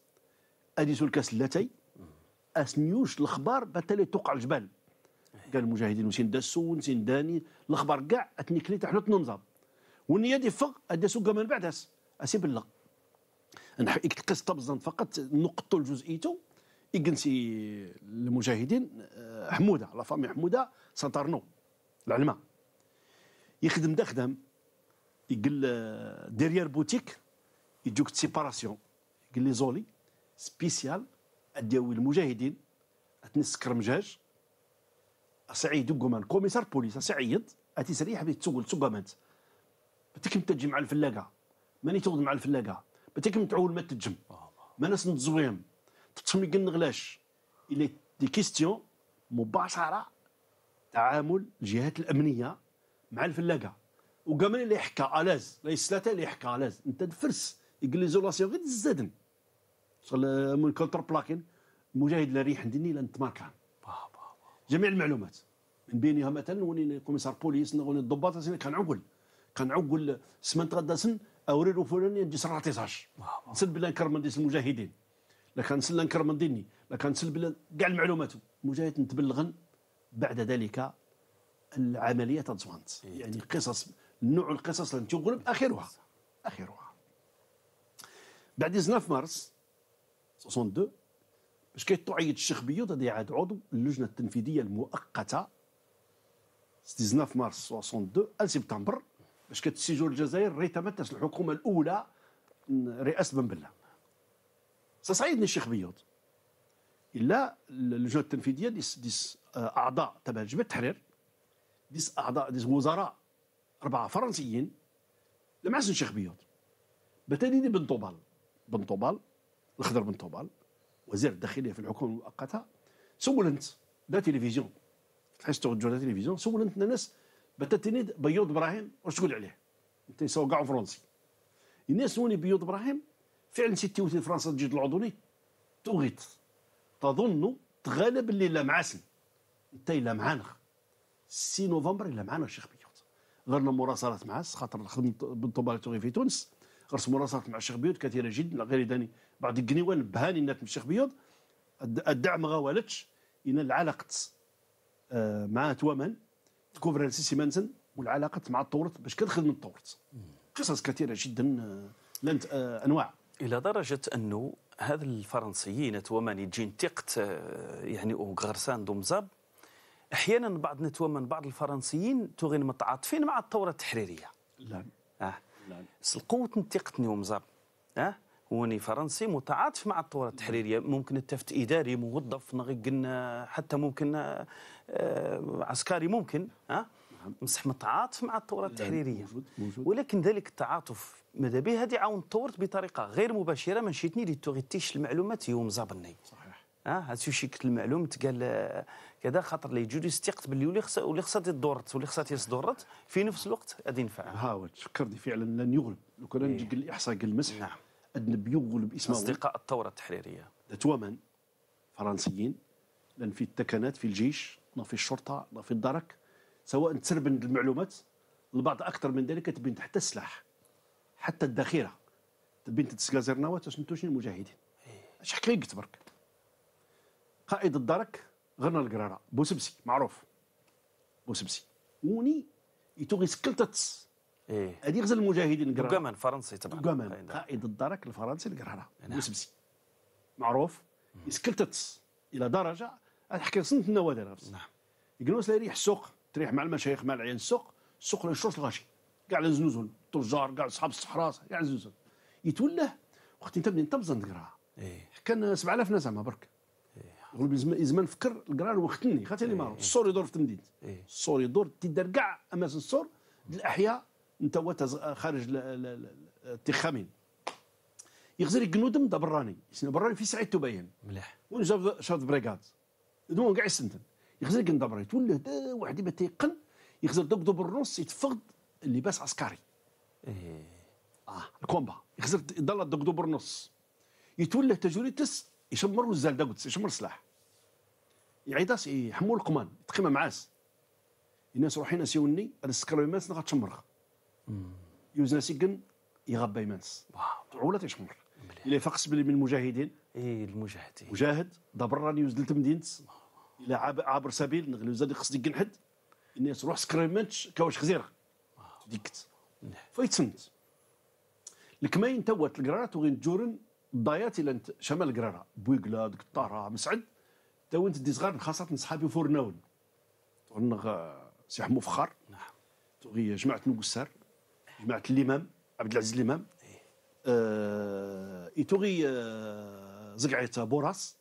Speaker 2: ادي سلكاس اللاتي اسنيوش الاخبار بتالي توقع الجبال كاع المجاهدين وسين داسون سين داني الاخبار كاع اتنيكلي تاع حلوت ننظام والنية دي فق اداسو كما بعد اسي بالله نحكي بزاف فقط نقطو لجزئيتو يجنسي المجاهدين آه، حموده لا فامي حموده سانتارنو العلماء يخدم دا خدم يقول آه، ديريير بوتيك يجوك سيباراسيون يقول لي زولي سبيسيال ادياوي المجاهدين اتنسكر مجاج سعيد قمان كوميسار بوليس سعيد اتي سريح بدي تسوق تسوقمنت بتكم تجي مع الفلاقه ماني تغد مع الفلاقه بتكم تعول ما تجم ما ناس نتزويم تتسمي قلنا غلاش الى دي كيستيون مباشره تعامل الجهات الامنيه مع الفلاقه وقام اللي يحكى الاز لا يسلاتا اللي يحكى الاز انت تفرس زولاسيون غير تزادن شغل من كونتر بلاكين مجاهد لا ريح نديني لا نتماركان جميع المعلومات من بينها مثلا وني كوميسار بوليس وني الضباط كنعقل كنعقل سمن سن اوريرو فلان يجي سرع تيزاج نسل بلا نكرم ديس المجاهدين لا كنسل نكرم ديني لا كنسل بلا كاع المعلومات مجاهد تبلغن بعد ذلك العمليه تزوانت إيه. يعني قصص نوع القصص لم تغلب اخرها اخرها بعد 19 مارس 62 باش كيتعيط الشيخ بيوض هذا يعاد عضو اللجنه التنفيذيه المؤقته 19 مارس 62 سبتمبر باش كتسجل الجزائر ريتمتس الحكومه الاولى رئاسه بن بله سيسعدني الشيخ بيوض الا اللجنه التنفيذيه ديس ديس اعضاء تبع جبهه التحرير ديس اعضاء ديس وزراء اربعه فرنسيين لمعسن الشيخ بيوض بتديني بن طوبال بن طوبال الخضر بن طوبال وزير الداخليه في الحكومه المؤقته سولنت لا تلفزيون تحس توجه لا تلفزيون سولنت الناس بتتنيد بيوض ابراهيم واش تقول عليه انت سوا كاع فرنسي الناس سوني بيوض ابراهيم فعلا سيتي فرنسا تجي العضوني تغيط تظن تغالب اللي لا معاسن انت الا معانا 6 نوفمبر الا معانا الشيخ بيوت غيرنا مراسلات معاس خاطر خدمت بالطوبالتوري في تونس غرس مراسلات مع الشيخ بيوت كثيره جدا غير داني بعض القنيوان بهاني الناس من الشيخ بيض الدعم غوالتش ان العلاقه آه، مع توامن تكوفر السيسي مانسن والعلاقه مع الطورت باش كتخدم الطورت قصص كثيره جدا آه، لن آه، انواع الى درجه انه هذا
Speaker 1: الفرنسيين توامن جين تقت يعني غرسان دومزاب احيانا بعض نتوامن بعض الفرنسيين تغين متعاطفين مع الثوره التحريريه لا اه لا القوه نتيقتني ومزاب اه وني فرنسي متعاطف مع الثوره التحريريه ممكن التفت اداري موظف نغقن حتى ممكن آه، آه، عسكري ممكن ها مسح متعاطف مع الثوره التحريريه ولكن ذلك التعاطف ماذا به هذه عاون الثورة بطريقه غير مباشره مشيتني لتغتيش المعلومات يوم زابني صحيح ها هذا شيك المعلومات قال آه، كذا خاطر لي يجوز استيقت باللي ولي خصها واللي خصها تضرت واللي خصها تصدرت في نفس الوقت غادي ينفع ها تفكرني
Speaker 2: فعلا لن يغلب لو كان إيه. نجي الاحصاء قال المسح نعم النبي يغلب اسمه أصدقاء الثورة التحريرية تومن فرنسيين لأن في التكنات في الجيش في الشرطة في الدرك سواء تسربن المعلومات البعض أكثر من ذلك تبين حتى السلاح حتى الذخيرة تبين تتسكازرناوات باش نتوشن المجاهدين اش حكاية برك قائد الدرك غنى القرارة بوسبسي معروف بوسبسي وني يتوغي سكلتت إيه؟ هذه غزل المجاهدين قررها دوكامان فرنسي طبعا دوكامان قائد إيه، نعم. الدرك الفرنسي اللي نعم. وسبسي معروف يسكلتت الى درجه حكي صنت النوادر نفسه نعم يقولوا يريح السوق تريح مع المشايخ مع العين السوق السوق لا يشرش الغاشي كاع الزنوزون التجار كاع صحاب الصحراء كاع الزنوزون يتولاه وقت انت منين تبزن تقراها إيه؟ كان 7000 ناس زعما برك غلب إيه. زمان فكر القران وقتني خاطر اللي إيه. مارو الصور يدور في ايه الصور يدور تدار كاع اماس الصور الاحياء انت آه، خارج التخامين يغزر جنود دا براني سن براني في سعيد تبين مليح ونجاب شاط بريغاد دون كاع سنتن يغزر كن براني تولى واحد ما تيقن يغزر دوك دوبر النص يتفقد اللباس عسكري إيه. اه الكومبا يغزر ضل دوك دو النص يتولى تجوريتس يشمر الزال داكوتس يشمر سلاح يعيط يحمو القمان تقيمه معاس الناس روحينا سيوني السكر ما غاتشمرخ يوزن سجن يغبى يمانس ولا تيشمر الا فقس بلي من المجاهدين اي المجاهدين مجاهد دبر راني يوزلت مدينتس الا عابر سبيل نغلو زاد خص ديك نحد الناس روح سكريمنت كاوش خزيره ديكت فيتسنت الكماين توت القرارات وغين تجورن ضايات الى شمال القراره بويقلا ديك مسعد تو انت دي صغار خاصه صحابي فورناون تغنغ سي حمو فخار نعم تغي جمعت نوكسار جماعه الامام عبد العزيز الامام آه ايتوغي آه زقعيتا بوراس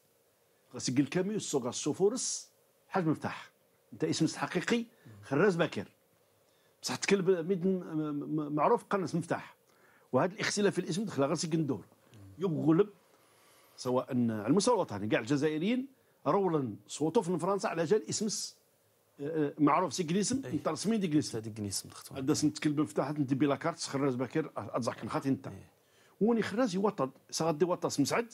Speaker 2: غسقل كاميو سوغا السوفورس حاج مفتاح انت اسم حقيقي خراز باكر بصح تكلب معروف قنص مفتاح وهذا الاختلاف في الاسم دخل غير سكن الدور يغلب سواء على المستوى الوطني كاع الجزائريين رولا صوتوا في فرنسا على جال اسمس آه، معروف سي كنيسم إيه. انت رسمي دي كنيسم دي كنيسم تختار هذا سنت كلب تحت ندي بلا كارت خرج بكير اتزحك نخاتي انت إيه. وين خراز يوطد سغدي وطاس مسعد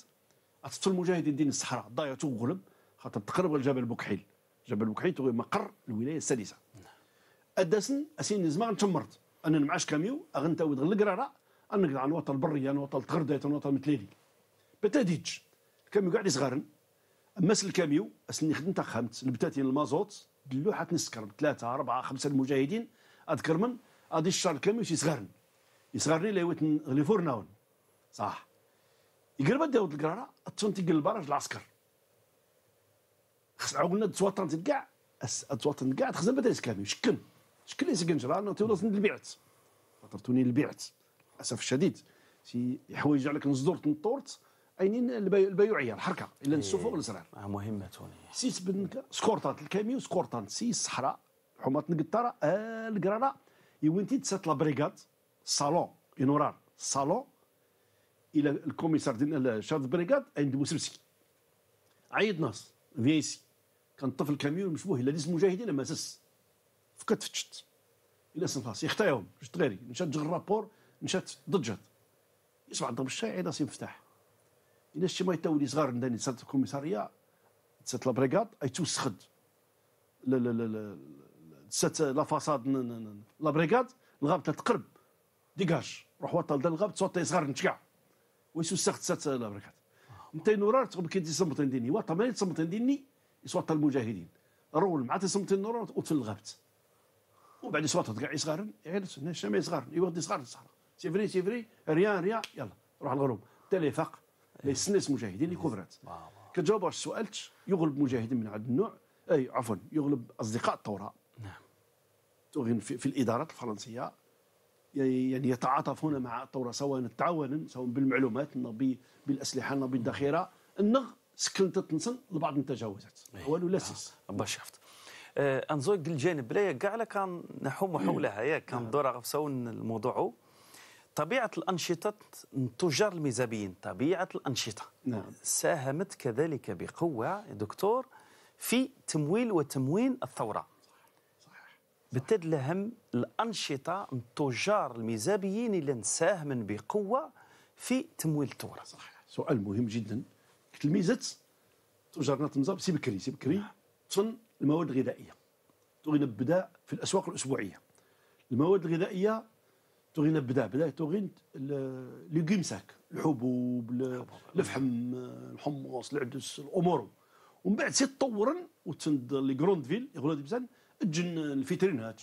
Speaker 2: اتطفل المجاهدين دين الصحراء ضايع وغلب خاطر تقرب الجبل بوكحيل جبل بوكحيل تو مقر الولايه السادسه نعم. اداسن اسين زمان تمرت انا معاش كاميو اغنتا غير القراره البري انا وطن نوطل انا وطن متليلي بتاديج الكاميو كاع اللي صغارن مس الكاميو اسني خدمت خامت نبتاتي المازوت اللوحه نسكر بثلاثه اربعه خمسه المجاهدين اذكر من غادي الشهر كامل يصغرني يصغرني ليوت لي فورناون صح يقرب داود القراره تنتي البراج العسكر خص عقلنا تسوطن كاع تسوطن كاع تخزن بدرس كامل شكل شكل يسكن نوتي توصلني للبيعت خاطرتوني للبيعت للاسف الشديد شي حوايج عليك نزدور تنطورت اينين البيوعيه الحركه يعني، الا نسوا إيه. فوق آه، مهمه توني سيس بنك سكورطات الكاميو سكورطان سيس صحراء حمات نقطره آه، القراره تي تسات لا بريغاد صالون ينورار صالون الى الكوميسار ديال شاد بريغاد عند موسمسي عيط ناس فيسي كان طفل كاميون مشبوه الا ديس المجاهدين ما سس فكت فتشت الى سنفاس يختاهم جت تغيري مشات تجر الرابور مشات ضجت يسمع الضرب عيد ناس مفتاح الا شتي ما يتاولي صغار نداني تصات الكوميساريه تصات لابريغاد توسخد لا لا لا تصات لا فاساد لابريغاد الغاب تتقرب ديكاج روح وطل دا الغاب تصوت صغار نتكاع ويسوسخ تصات لابريغاد انت نورار تقول كي صمت ديني وطا ما تصمتن ديني يصوت المجاهدين رول مع تصمتن نورار وتفل الغابت وبعد صوت كاع صغار عيرت الناس شمع صغار يودي صغار الصحراء سي فري سي فري ريان ريان يلا روح الغروب تليفاق ما إيه. يستناش مجاهدين إيه. لقدرات كتجاوب على السؤال يغلب مجاهد من هذا النوع اي عفوا يغلب اصدقاء الثوره نعم في, في الادارات الفرنسيه يعني يتعاطفون مع الثوره سواء تعاونا سواء بالمعلومات بالاسلحه بالذخيره ان سكنت تنصن لبعض التجاوزات والو لا سيس آه. شفت
Speaker 1: آه، انزوق الجانب لا كاع كان نحوم إيه. حولها ياك كان نعم. دور غفصون الموضوع طبيعة الأنشطة تجار الميزابيين طبيعة الأنشطة نعم. ساهمت كذلك بقوة دكتور في تمويل وتموين الثورة بالتالي لهم الأنشطة التجار الميزابيين
Speaker 2: اللي نساهم بقوة في تمويل الثورة صحيح سؤال مهم جدا قلت الميزات تجارنا تنزاب سي بكري سي بكري نعم. تصن المواد الغذائية تغنى بدا في الأسواق الأسبوعية المواد الغذائية تغين بدا بدا تغين لي كيمساك الحبوب الفحم الحمص العدس الامور ومن بعد سي تطورا وتند لي كروند فيل غولاد بزاف تجن الفيترينات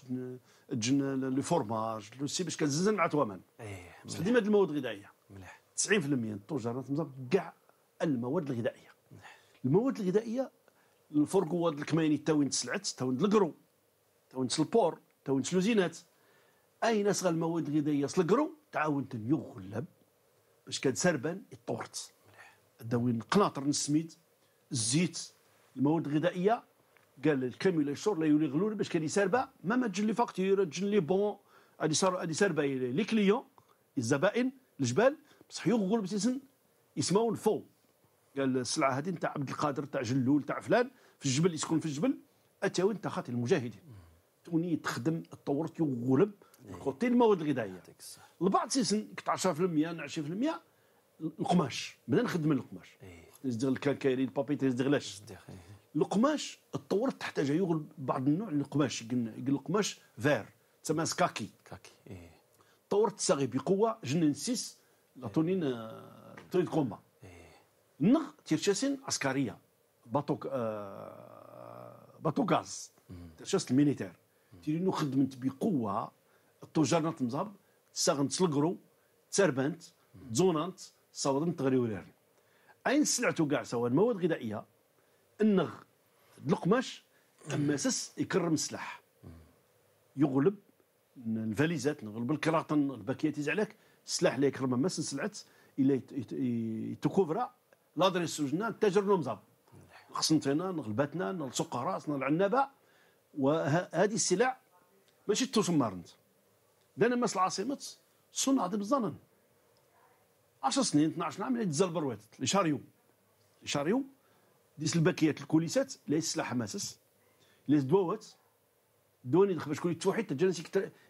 Speaker 2: تجن لو فورماج لو سي باش كتزن مع توامان اي بصح ديما هاد المواد الغذائيه مليح 90% الطجرات تنضرب كاع المواد الغذائيه المواد الغذائيه الفرقوات الكماني تاوين تسلعت تاوين القرو تاوين البور تاوين لوزينات اي نسغ المواد الغذائيه سلقرو تعاون تنيو غلب باش كان سربان يطورت داوين قناطر نسميت الزيت المواد الغذائيه قال الكامل الشور لا يولي غلول باش كان يسربا ما ما تجن لي فاكتير تجن لي بون هادي صار هادي سربا لي كليون الزبائن الجبال بصح يغول بتيسن يسمعوا الفو قال السلعه هذه نتاع عبد القادر تاع جلول تاع فلان في الجبل يسكن في الجبل اتاوي انت خاطر المجاهدين توني تخدم تطورت يغلب الكوتي المواد الغذائيه البعض سيسن كنت 10% 20% القماش بدا نخدم القماش يصدق الكنكايري البابي يصدق القماش تطورت تحت يغل بعض النوع من القماش القماش فير تسمى سكاكي كاكي ايه طورت بقوه جنن سيس لاتونين آه، تريد كومبا إيه. نغ تيرشاسين عسكريه باتوك آه تيرشاس الميليتير تيرينو خدمت بقوه التجار تمزهب تساغن تسلقرو تربنت تزونانت صوضن تغري ولارن اين سلعتو كاع سواء المواد الغذائيه انغ القماش اما سس يكرم السلاح يغلب الفاليزات نغلب الكراطن الباكيات عليك السلاح اللي يكرم ما سلعت الا يتكوفرا لادريس سجنا التاجر نمزاب خصنتنا نغلباتنا راسنا العنابه وهذه السلع ماشي تسمرنت دانا ماس العاصمه صنع دي الظنن 10 سنين 12 عام اللي تزال بروات لشاريو شاريو ديس الباكيات الكوليسات ليس سلاح ماسس ليس دواوات دوني باش كون توحيد تجلس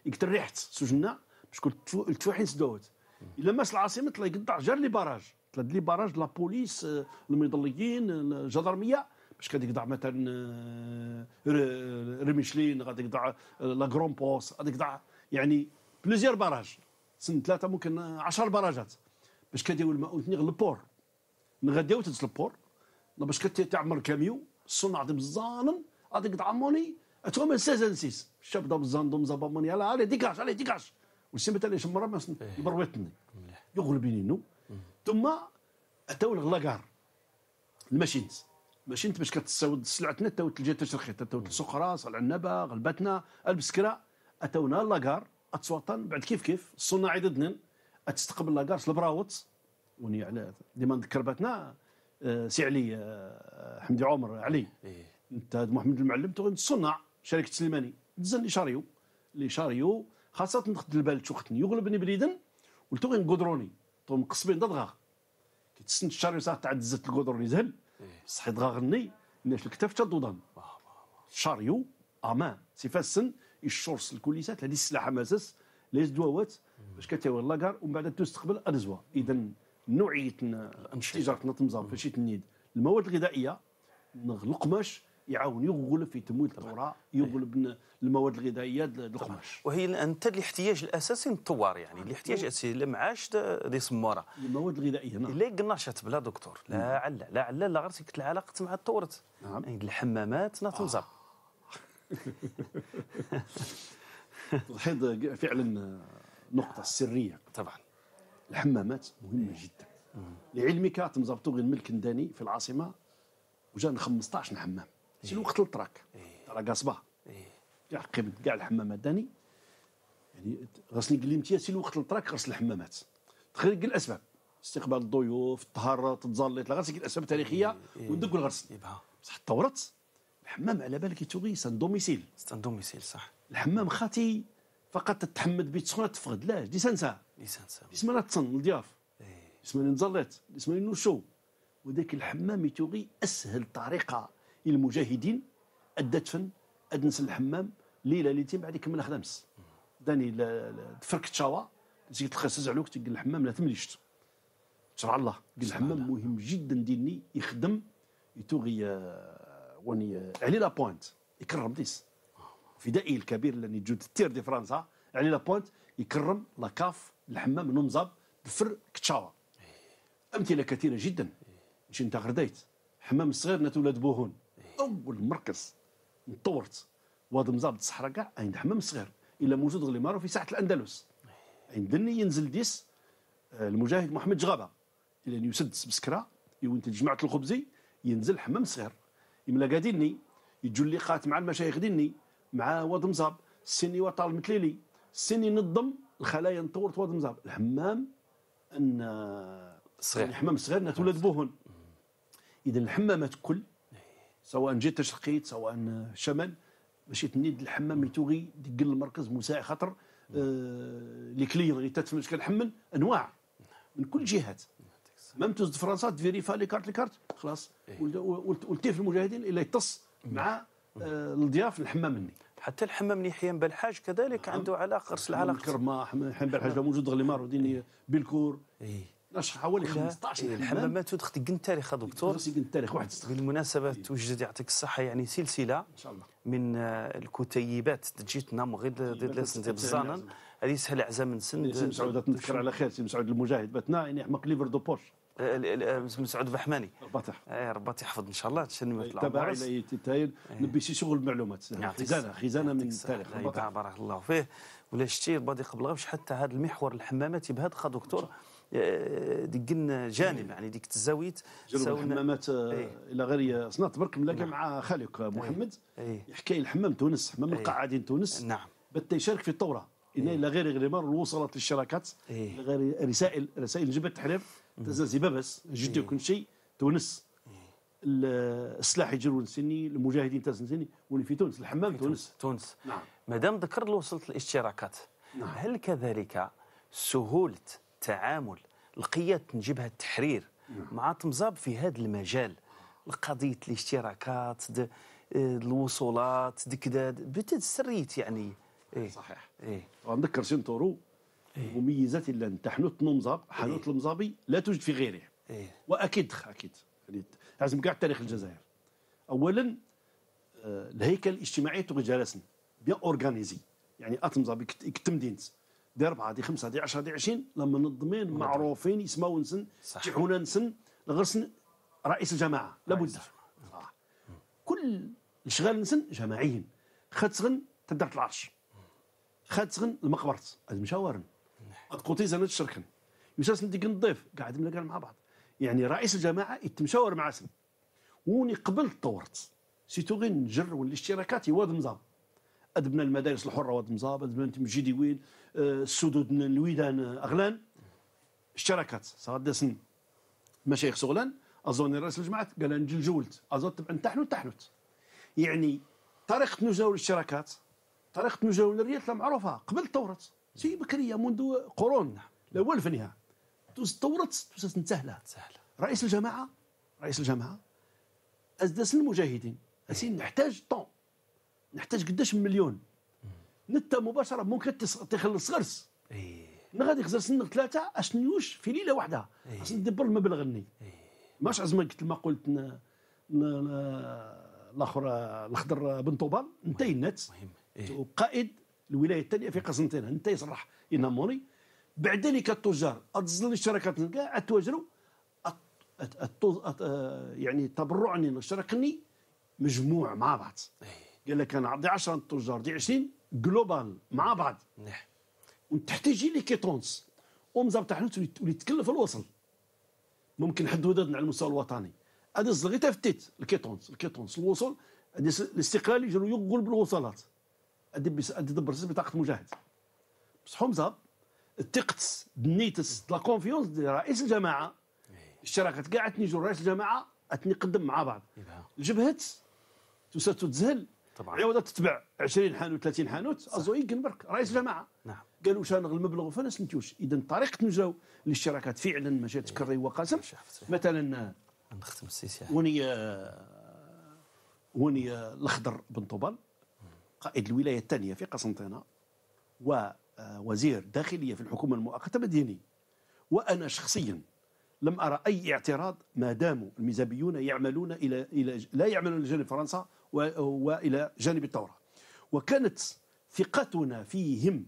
Speaker 2: يكتر ريحت سجنا باش كون التوحيد سدوات الا ماس العاصمه طلع يقطع جار لي باراج طلع لي باراج لا بوليس آه، المظليين الجدرميه آه، باش غادي يقطع مثلا آه، رميشلين غادي يقطع لا كرون بوس غادي يقطع يعني بليزيور باراج سن ثلاثه ممكن 10 باراجات باش كديروا الماء وثني للبور من غداو تدز باش كتعمر كاميو صنع دي بزانن غادي تعموني اتوما 16 6 الشاب ضم زاندوم موني على على ديكاش على ديكاش وسمت مثلا شمرة ما إيه. برويتني يغلبيني نو ثم اتاو لاكار الماشينت ماشينت باش كتساود سلعتنا تاو تلجي تشرخيط تاو السخره صلع النبا غلبتنا البسكره اتونا لاكار اتسواطن بعد كيف كيف الصناع ضدنا اتستقبل لاكارس البراوت وني على ديما نذكر باتنا آه، سي علي آه، حمدي عمر علي إيه. انت محمد المعلم تغني الصناع شركه سليماني دزن لي شاريو لي شاريو خاصه نخد البال وقتني يغلبني بريدن ولتوغي نقدروني توم قصبين ضغغ كي تسنت الشاريو ساعه تاع دزت القدروني زهل إيه. صحيت غاغني ناش تا الضودان شاريو امان سي فاسن الشرس الكوليسات هذه السلاحه ماسس لي دواوات باش كتاوي لاكار ومن بعد تستقبل الرزوه اذا نوعيه تجارتنا في شي تنيد المواد الغذائيه القماش يعاون يغلب في تمويل الثوره يغلب إيه. المواد الغذائيه القماش وهي أنت الاحتياج الاساسي للثوار يعني آه. الاحتياج
Speaker 1: الاساسي لمعاش دي سموره المواد الغذائيه نعم لا قناشات بلا دكتور لا علا لا علا لا غير العلاقه مع الثورة نعم يعني الحمامات نتنزر آه.
Speaker 2: الحيض فعلا نقطة سرية طبعا الحمامات مهمة جدا لعلمك تم زبطو غير الملك الداني في العاصمة وجانا 15 حمام في إيه. الوقت التراك راه قصبة كاع إيه. قبل كاع الحمامات داني يعني غسل قليمتي سي الوقت التراك غسل الحمامات كل الاسباب استقبال الضيوف الطهارة تتزلط غسل الاسباب التاريخية إيه. وندق الغرس بصح تطورت الحمام على بالك يتوغي سان دوميسيل سان دوميسيل صح الحمام خاتي فقط تتحمد بيت سخونه تفقد لا دي سانسا دي سانسا اسمها تصن الضياف اسمها إيه. نزلط اسمها نوشو وذاك الحمام يتوغي اسهل طريقه للمجاهدين الدفن ادنس الحمام ليله ليلتين بعد كمل خدمس داني تفرك تشاوا تجي تخسس علوك تقول الحمام لا تمليشت شرع الله قال الحمام مهم جدا ديني يخدم يتوغي آه، وني علي لابوانت يكرم ديس فدائي الكبير اللي جود تير دي فرنسا علي لابوانت يكرم لاكاف الحمام نمزب بفر كتشاوا امثله كثيره جدا مش انت غرديت حمام الصغير نات ولاد بوهون اول مركز نطورت واد مزاب الصحراء كاع عند حمام الصغير الا موجود غلي مارو في ساحه الاندلس اللي ينزل ديس آه، المجاهد محمد جغابه الى يسدس بسكره يونت جماعه الخبزي ينزل حمام صغير يملاقا ديني اللقاءات مع المشايخ ديني مع واد مزاب السني وطال متليلي السني نظم الخلايا نطور واد مزاب الحمام ان صغير الحمام صغير تولد بوهن اذا الحمامات كل سواء جيت تشرقيت سواء شمال مشيت نيد الحمام يتوغي دق المركز مساعي خطر آه لي كليون اللي تتفهم كنحمل انواع من كل جهات ميم توز فرنسا تفيريفا لي كارت لي كارت خلاص إيه. والتيف المجاهدين الا يتص مع نعم. آه، الضياف الحمامني حتى الحمامني حيان بالحاج كذلك نعم. عنده علاقه ارسل علاقه كرما حيان بالحاج نعم. موجود غليمار وديني إيه. بالكور اي
Speaker 1: حوالي 15 إيه، الحمامات ودخت التاريخ يا دكتور قن التاريخ واحد بالمناسبه توجد يعطيك الصحه يعني سلسله ان شاء الله من آه، الكتيبات تجيتنا غير ضد لسند بزانن هذه سهل عزام من سند سي مسعود
Speaker 2: تنذكر على خير سي مسعود المجاهد باتنا يعني حمق ليفر دو بوش آه، آه، مسعود بحماني رباطح اي آه، رباط يحفظ ان شاء الله تشني ما العمر تبع نبي شي شغل المعلومات خزانه خزانه
Speaker 1: من التاريخ إيه، بارك الله فيه ولا شتي بادي قبل غير حتى هذا المحور الحمامات بهذا خا دكتور دقنا جانب يعني ديك الزاويت جنوب الحمامات
Speaker 2: إيه. الى غير صنع تبرك ملاقى نعم. مع خالك إيه. محمد يحكي الحمام تونس حمام القاعدين تونس نعم بدا يشارك في الثوره إيه الى غير غريمار وصلت للشراكات غير رسائل رسائل جبهه التحرير تزازيبه بس جده إيه. كل شيء تونس إيه. السلاح يجرون سني المجاهدين تسنسني واللي في تونس الحمام في تونس تونس نعم مادام ذكر له وصلت الاشتراكات نعم. هل كذلك
Speaker 1: سهوله تعامل القيادة نجيبها التحرير نعم. مع تمزاب في هذا المجال قضية الاشتراكات آه، الوصولات دكداد
Speaker 2: بتد سريت يعني إيه؟ صحيح إيه؟ ونذكر سنتورو إيه؟ مميزات انت حنوت المنظر حنوت إيه؟ المزابي لا توجد في غيره إيه؟ واكيد اكيد يعني لازم كاع تاريخ الجزائر اولا آه، الهيكل الاجتماعي تو جالسن بيان اورغانيزي يعني اتمزابي كتم دينت دي اربعه دي خمسه دي 10 دي 20 لما نظمين معروفين يسماون سن تيحونا نسن غرسن رئيس الجماعه لابد آه. كل الشغال نسن جماعيين خاتسغن تدرت العرش خاتسغن المقبره المشاورن مشاورن تكونتي زعما تشركن يوساس ديك النظيف قاعد ملا مع بعض يعني رئيس الجماعه يتمشاور مع سن وني قبل تطورت سيتو غير نجر والاشتراكات يواد مزاب ادبنا المدارس الحره واد مزاب ادبنا تمجيدي وين السدود آه، الويدان آه، اغلان اشتراكات صاد سن مشايخ سغلان اظن رئيس الجماعه قال نجل جولت اظن تبع تحنوت تحنوت يعني طريقه نجاو الاشتراكات طريقه نجاو الريات معروفه قبل تطورت شيء بكريه منذ قرون لا والف الفنها تطورت تونس سهله رئيس الجماعه رئيس الجماعه ازدس المجاهدين اسين إيه. نحتاج طون نحتاج قداش من مليون نتا مباشره ممكن تخلص غرس ايه غادي يخزر نغ ثلاثه اش نيوش في ليله واحده إيه. اش ندبر المبلغ الني ايه ماش عزما قلت ما قلت الاخر الاخضر بن طوبال نتا انتينات إيه. قائد الولايه الثانيه في قسنطينه انت يصرح يناموري بعد ذلك التجار اتزل الشركات كاع اتواجروا آه، يعني تبرعني نشركني مجموع مع بعض إيه. قال لك انا عندي 10 تجار دي 20 جلوبال مع بعض نعم. وتحتاجي لي كيتونس ومزبط تاع اللي تكلف الوصل ممكن حد ودادنا على المستوى الوطني هذا في التيت الكيتونس الكيتونس الوصول الاستقلال يجروا يقول بالوصلات تدبر راسك بطاقه مجاهد بس حمزه الثقت بنيتس لا كونفيونس ديال رئيس الجماعه اشتراكات إيه. كاع جو رئيس الجماعه اتني قدم مع بعض جبهت توسات تزهل طبعا عوض تتبع 20 حانوت 30 حانوت ازو يقنبرك رئيس الجماعه نعم قالوا نغ المبلغ فنس سنتوش اذا طريقه نجاو للاشتراكات فعلا ما جات إيه. كري وقاسم مثلا نختم السيسي وني وني الاخضر بن طوبال قائد الولاية الثانية في قسنطينة ووزير آه، داخلية في الحكومة المؤقتة مديني وأنا شخصيا لم أرى أي اعتراض ما داموا الميزابيون يعملون إلى إلى لا يعملون لجانب فرنسا وإلى جانب الثورة وكانت ثقتنا فيهم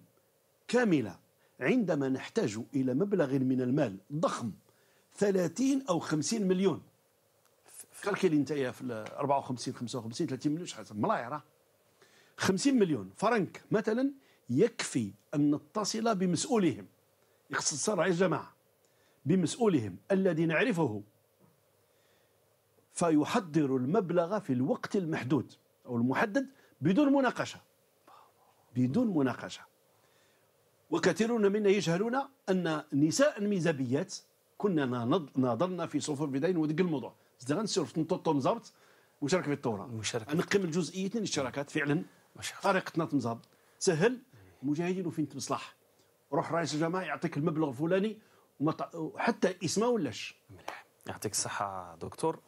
Speaker 2: كاملة عندما نحتاج إلى مبلغ من المال ضخم 30 أو 50 مليون كالكيلي انت في 54 55 30 مليون شحال ملايرة 50 مليون فرنك مثلا يكفي أن نتصل بمسؤولهم يقصد صرع الجماعة بمسؤولهم الذي نعرفه فيحضر المبلغ في الوقت المحدود أو المحدد بدون مناقشة بدون مناقشة وكثيرون منا يجهلون أن نساء ميزابيات كنا ناظرنا في صفوف بداية ودق الموضوع زدنا نسير في نطوط مزارت في الثورة نقم الجزئيتين الاشتراكات فعلا ما شاء الله طريقه نظم زهب سهل مجاهدين وفين تصلح روح رئيس الجماعه يعطيك المبلغ الفلاني ومط... حتى اسمه ولاش
Speaker 1: يعطيك الصحه دكتور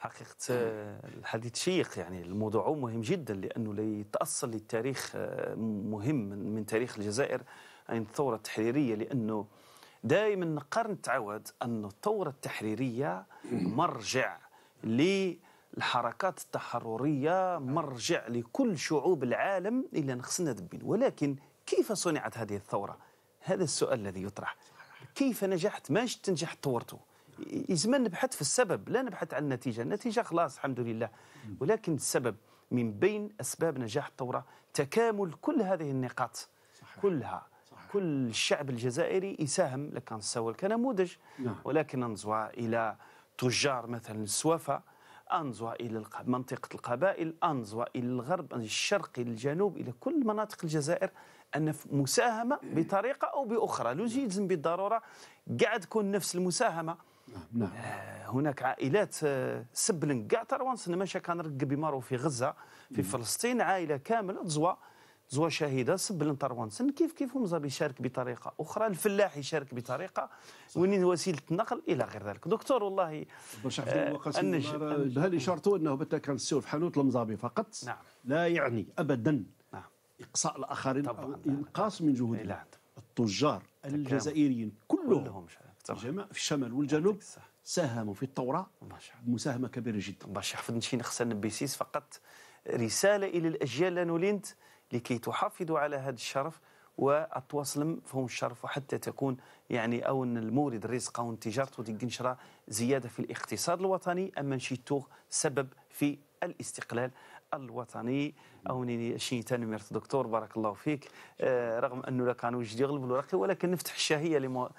Speaker 1: حقيقة آه، الحديث شيق يعني الموضوع مهم جدا لأنه ليتأصل للتاريخ آه، مهم من تاريخ الجزائر عن يعني الثورة التحريرية لأنه دائما نقرن تعود أن الثورة التحريرية مرجع ل الحركات التحرريه مرجع لكل شعوب العالم الا نخصنا دبين ولكن كيف صنعت هذه الثوره هذا السؤال الذي يطرح كيف نجحت ماش تنجح طورته يزمن نبحث في السبب لا نبحث عن النتيجه النتيجه خلاص الحمد لله ولكن السبب من بين اسباب نجاح الثوره تكامل كل هذه النقاط صحيح. كلها كل الشعب الجزائري يساهم لكان سوى كنموذج نعم. ولكن ننظر الى تجار مثلا السوافه أنزوا إلى منطقة القبائل أنزوا إلى الغرب إلى الشرق إلى الجنوب إلى كل مناطق الجزائر أن مساهمة بطريقة أو بأخرى لوجيزم يلزم بالضرورة كاع تكون نفس المساهمة نعم. نعم. آه، هناك عائلات آه، سبلن كاع تروانس ما كان بمارو في غزة في فلسطين عائلة كاملة تزوى زوا شهيده سب الانترونسن كيف كيف مزابي يشارك بطريقه اخرى الفلاح يشارك بطريقه وين وسيله النقل الى غير ذلك دكتور والله
Speaker 2: آه بهذه شرطه انه بتا كان السير في حانوت المزابي فقط نعم. لا يعني ابدا نعم. اقصاء الاخرين طبعا نعم. انقاص من جهودهم التجار الجزائريين كلهم, كلهم طبعا. في الشمال والجنوب ساهموا في الثوره
Speaker 1: مساهمه كبيره جدا باش حفظ نشي نخسر نبيسيس فقط رساله الى الاجيال لا نولينت لكي تحافظوا على هذا الشرف والتواصل فهم الشرف وحتى تكون يعني او المورد الرزق او تجارته ديك نشرة زياده في الاقتصاد الوطني اما نشيتو سبب في الاستقلال الوطني او شي تنمرت دكتور بارك الله فيك آه، رغم انه كان كانوا يغلب يغلبوا الورقي ولكن نفتح الشهيه لمو...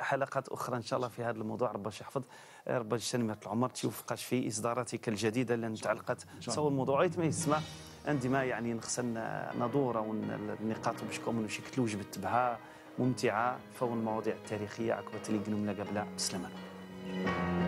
Speaker 1: حلقات اخرى ان شاء الله في هذا الموضوع ربي يحفظ آه، ربي يجتنمرت العمر توفقش في اصداراتك الجديده اللي تعلقت تصور موضوعية ما يسمع عندما يعني نخسن ندورة والنقاط باش كومون شي كتلوج بالتبعها ممتعة فوق المواضيع التاريخية عقبة اللي قلنا قبلها بسلامة Thank you.